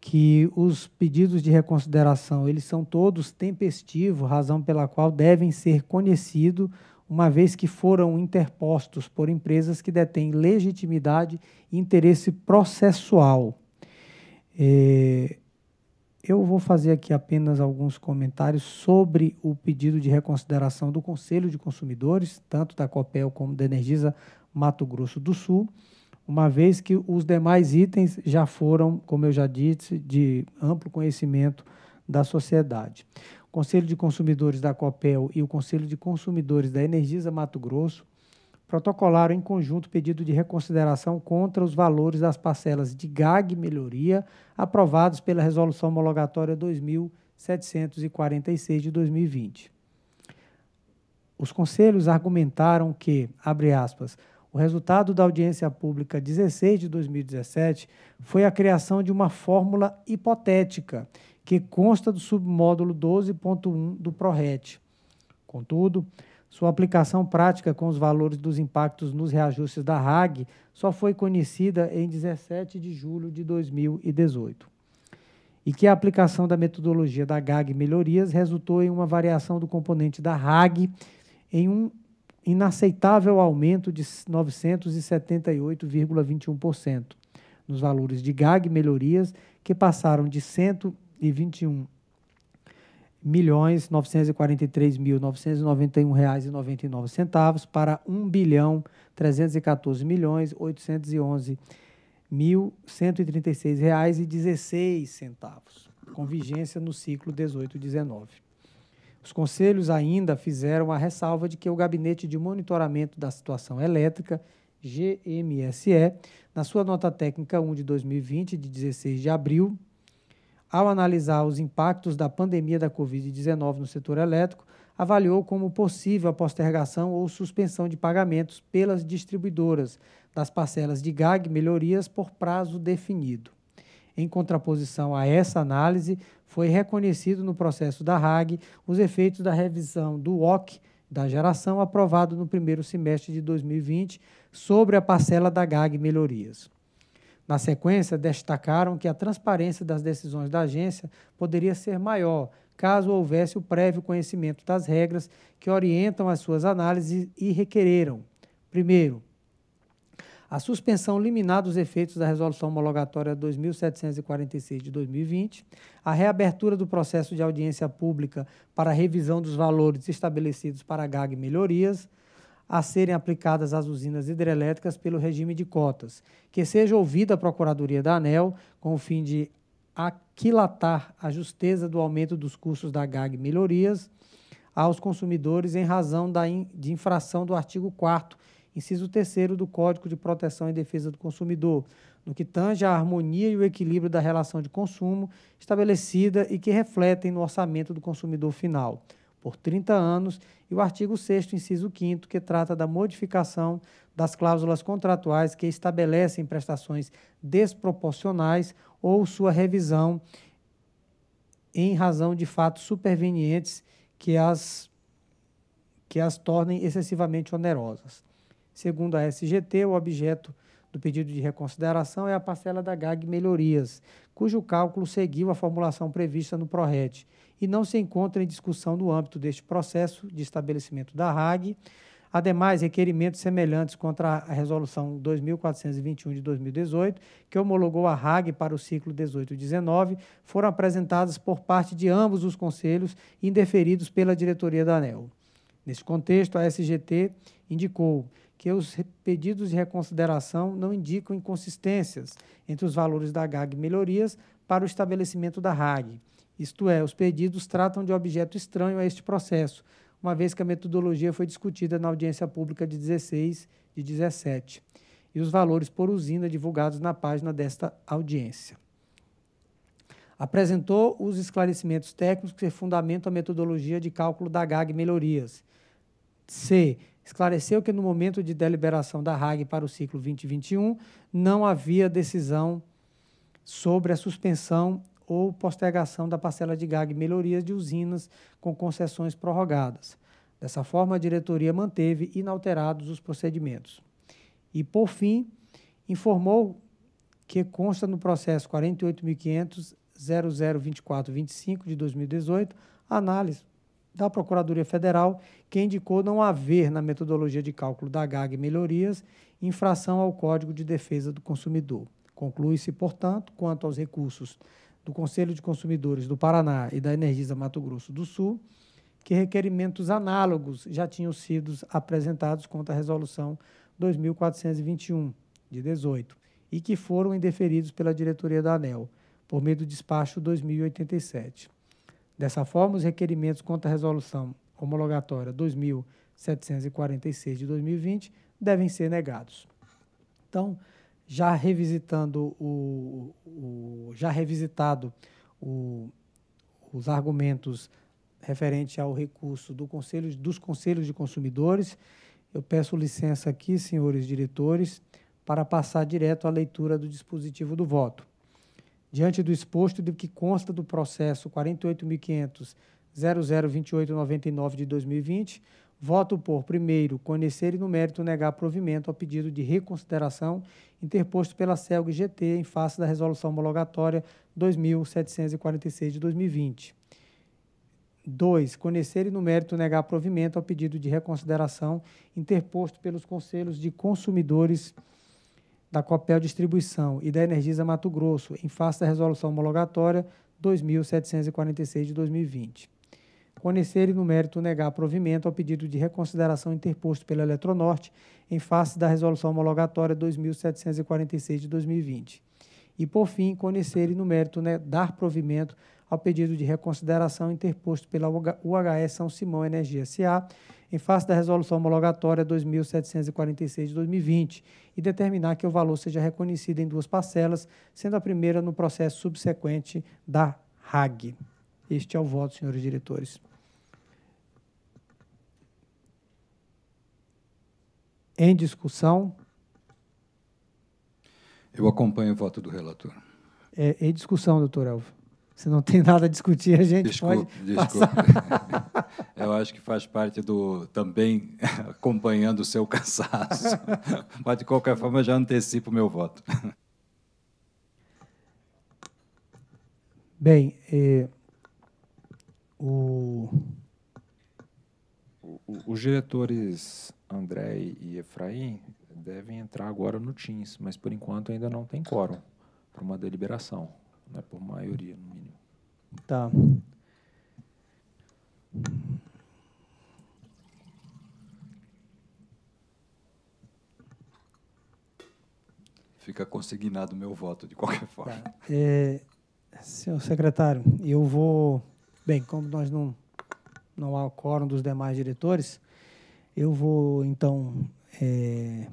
[SPEAKER 6] que os pedidos de reconsideração, eles são todos tempestivos, razão pela qual devem ser conhecidos uma vez que foram interpostos por empresas que detêm legitimidade e interesse processual. É, eu vou fazer aqui apenas alguns comentários sobre o pedido de reconsideração do Conselho de Consumidores, tanto da COPEL como da Energisa Mato Grosso do Sul, uma vez que os demais itens já foram, como eu já disse, de amplo conhecimento da sociedade. Conselho de Consumidores da COPEL e o Conselho de Consumidores da Energisa Mato Grosso protocolaram em conjunto pedido de reconsideração contra os valores das parcelas de GAG melhoria aprovados pela Resolução Homologatória 2746 de 2020. Os conselhos argumentaram que, abre aspas, o resultado da audiência pública 16 de 2017 foi a criação de uma fórmula hipotética que consta do submódulo 12.1 do PRORET. Contudo, sua aplicação prática com os valores dos impactos nos reajustes da RAG só foi conhecida em 17 de julho de 2018. E que a aplicação da metodologia da GAG Melhorias resultou em uma variação do componente da RAG em um inaceitável aumento de 978,21% nos valores de GAG melhorias, que passaram de 121 milhões 943 mil reais e 99 centavos para 1 bilhão 314 milhões 811 mil reais e 16 centavos, com vigência no ciclo 18-19. Os conselhos ainda fizeram a ressalva de que o Gabinete de Monitoramento da Situação Elétrica, GMSE, na sua nota técnica 1 de 2020, de 16 de abril, ao analisar os impactos da pandemia da Covid-19 no setor elétrico, avaliou como possível a postergação ou suspensão de pagamentos pelas distribuidoras das parcelas de GAG melhorias por prazo definido em contraposição a essa análise, foi reconhecido no processo da RAG os efeitos da revisão do OC da geração aprovado no primeiro semestre de 2020 sobre a parcela da GAG Melhorias. Na sequência, destacaram que a transparência das decisões da agência poderia ser maior caso houvesse o prévio conhecimento das regras que orientam as suas análises e requereram, primeiro, a suspensão liminar dos efeitos da Resolução Homologatória 2746 de 2020, a reabertura do processo de audiência pública para revisão dos valores estabelecidos para GAG e melhorias, a serem aplicadas às usinas hidrelétricas pelo regime de cotas, que seja ouvida a Procuradoria da ANEL com o fim de aquilatar a justeza do aumento dos custos da GAG e melhorias aos consumidores em razão da in, de infração do artigo 4 inciso 3 do Código de Proteção e Defesa do Consumidor, no que tange à harmonia e o equilíbrio da relação de consumo estabelecida e que refletem no orçamento do consumidor final, por 30 anos, e o artigo 6 inciso 5 que trata da modificação das cláusulas contratuais que estabelecem prestações desproporcionais ou sua revisão em razão de fatos supervenientes que as que as tornem excessivamente onerosas. Segundo a SGT, o objeto do pedido de reconsideração é a parcela da GAG Melhorias, cujo cálculo seguiu a formulação prevista no PRORET e não se encontra em discussão no âmbito deste processo de estabelecimento da RAG. Ademais, requerimentos semelhantes contra a Resolução 2421 de 2018, que homologou a RAG para o ciclo 18-19, foram apresentados por parte de ambos os conselhos e indeferidos pela diretoria da ANEL. Nesse contexto, a SGT indicou que os pedidos de reconsideração não indicam inconsistências entre os valores da GAG e melhorias para o estabelecimento da RAG. Isto é, os pedidos tratam de objeto estranho a este processo, uma vez que a metodologia foi discutida na audiência pública de 16 e 17, e os valores por usina divulgados na página desta audiência. Apresentou os esclarecimentos técnicos que fundamentam a metodologia de cálculo da GAG melhorias. C esclareceu que no momento de deliberação da RAG para o ciclo 2021 não havia decisão sobre a suspensão ou postergação da parcela de GAG melhorias de usinas com concessões prorrogadas. Dessa forma, a diretoria manteve inalterados os procedimentos. E, por fim, informou que consta no processo 48.500 002425 de 2018 análise da Procuradoria Federal, que indicou não haver na metodologia de cálculo da GAG melhorias infração ao Código de Defesa do Consumidor. Conclui-se, portanto, quanto aos recursos do Conselho de Consumidores do Paraná e da Energisa Mato Grosso do Sul, que requerimentos análogos já tinham sido apresentados contra a Resolução 2421, de 18, e que foram indeferidos pela diretoria da ANEL, por meio do despacho 2087. Dessa forma, os requerimentos contra a resolução homologatória 2746 de 2020 devem ser negados. Então, já revisitando o, o já revisitado o, os argumentos referente ao recurso do conselho, dos conselhos de consumidores, eu peço licença aqui, senhores diretores, para passar direto à leitura do dispositivo do voto. Diante do exposto de que consta do processo 48.500.002899 de 2020, voto por, primeiro, conhecer e no mérito negar provimento ao pedido de reconsideração interposto pela CELG GT em face da resolução homologatória 2746 de 2020. 2. Conhecer e no mérito negar provimento ao pedido de reconsideração interposto pelos conselhos de consumidores da Copel Distribuição e da Energisa Mato Grosso, em face da resolução homologatória 2746 de 2020. Conhecer e, no mérito, negar provimento ao pedido de reconsideração interposto pela Eletronorte em face da resolução homologatória 2746 de 2020. E, por fim, conhecer e, no mérito, né, dar provimento ao pedido de reconsideração interposto pela UHS São Simão Energia SA em face da resolução homologatória 2746 de 2020 e determinar que o valor seja reconhecido em duas parcelas, sendo a primeira no processo subsequente da RAG. Este é o voto, senhores diretores. Em discussão.
[SPEAKER 9] Eu acompanho o voto do relator.
[SPEAKER 6] É, em discussão, doutor Elvio. Se não tem nada a discutir, a gente desculpe, pode passar.
[SPEAKER 9] Eu acho que faz parte do também acompanhando o seu cansaço. Mas de qualquer forma, já antecipo o meu voto.
[SPEAKER 6] Bem, eh, o,
[SPEAKER 1] os diretores André e Efraim devem entrar agora no Teams, mas por enquanto ainda não tem quórum para uma deliberação né, por maioria, no mínimo. Tá.
[SPEAKER 9] Fica consignado o meu voto, de qualquer tá.
[SPEAKER 6] forma. Tá. É, senhor secretário, eu vou. Bem, como nós não, não há o quórum dos demais diretores, eu vou, então, é,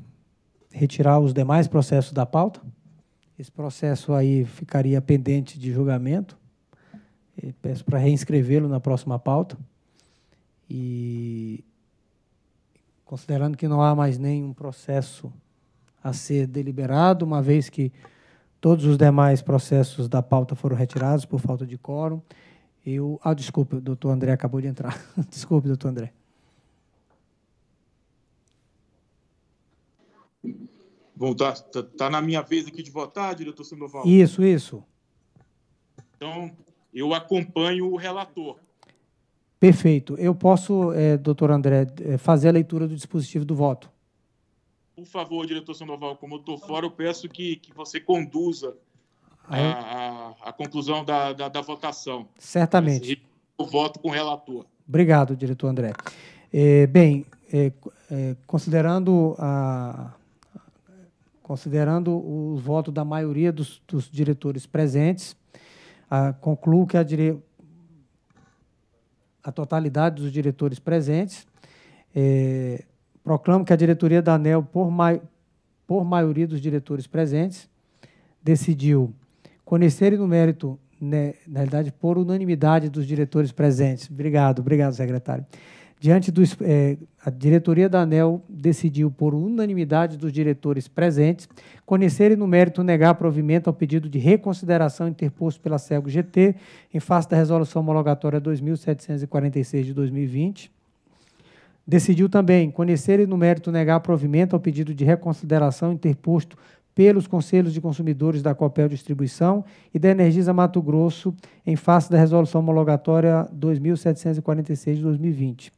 [SPEAKER 6] retirar os demais processos da pauta. Esse processo aí ficaria pendente de julgamento. peço para reinscrevê-lo na próxima pauta. E considerando que não há mais nenhum processo a ser deliberado, uma vez que todos os demais processos da pauta foram retirados por falta de quórum, eu. Ah, desculpe, o doutor André acabou de entrar. desculpe, doutor André.
[SPEAKER 8] Bom, tá, tá, tá, na minha vez aqui de votar, diretor Sandoval? Isso, isso. Então, eu acompanho o relator.
[SPEAKER 6] Perfeito. Eu posso, é, doutor André, é, fazer a leitura do dispositivo do voto.
[SPEAKER 8] Por favor, diretor Sandoval, como eu estou fora, eu peço que, que você conduza a, a, a conclusão da, da, da, votação. Certamente. O voto com o
[SPEAKER 6] relator. Obrigado, diretor André. É, bem, é, é considerando a considerando o voto da maioria dos, dos diretores presentes, ah, concluo que a, dire... a, totalidade dos diretores presentes, eh, proclamo que a diretoria da ANEL, por, por maioria dos diretores presentes, decidiu conhecer no mérito, né, na realidade, por unanimidade dos diretores presentes. Obrigado, obrigado, secretário. Diante do é, a diretoria da ANEL decidiu, por unanimidade dos diretores presentes, conhecer e no mérito negar provimento ao pedido de reconsideração interposto pela CELG GT em face da resolução homologatória 2746 de 2020. Decidiu também conhecer e no mérito negar provimento ao pedido de reconsideração interposto pelos Conselhos de Consumidores da Copel Distribuição e da Energisa Mato Grosso, em face da Resolução Homologatória 2746 de 2020.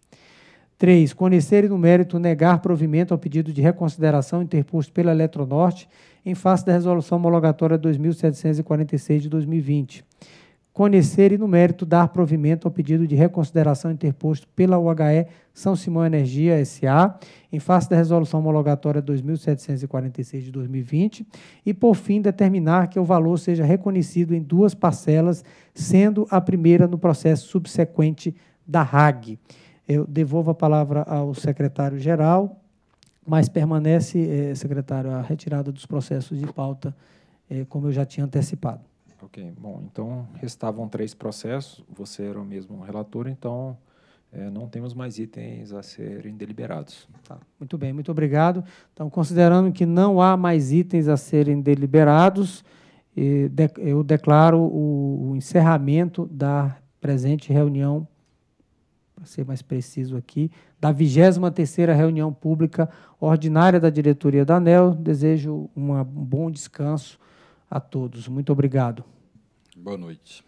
[SPEAKER 6] 3. Conhecer e no mérito negar provimento ao pedido de reconsideração interposto pela Eletronorte em face da resolução homologatória 2746 de 2020. Conhecer e no mérito dar provimento ao pedido de reconsideração interposto pela UHE São Simão Energia SA em face da resolução homologatória 2746 de 2020 e por fim determinar que o valor seja reconhecido em duas parcelas, sendo a primeira no processo subsequente da RAG. Eu devolvo a palavra ao secretário-geral, mas permanece, eh, secretário, a retirada dos processos de pauta, eh, como eu já tinha antecipado.
[SPEAKER 1] Ok, bom, então restavam três processos, você era o mesmo relator, então eh, não temos mais itens a serem deliberados.
[SPEAKER 6] Tá. Muito bem, muito obrigado. Então, considerando que não há mais itens a serem deliberados, eh, de, eu declaro o, o encerramento da presente reunião para ser mais preciso aqui, da 23ª reunião pública ordinária da diretoria da ANEL. Desejo um bom descanso a todos. Muito obrigado.
[SPEAKER 9] Boa noite.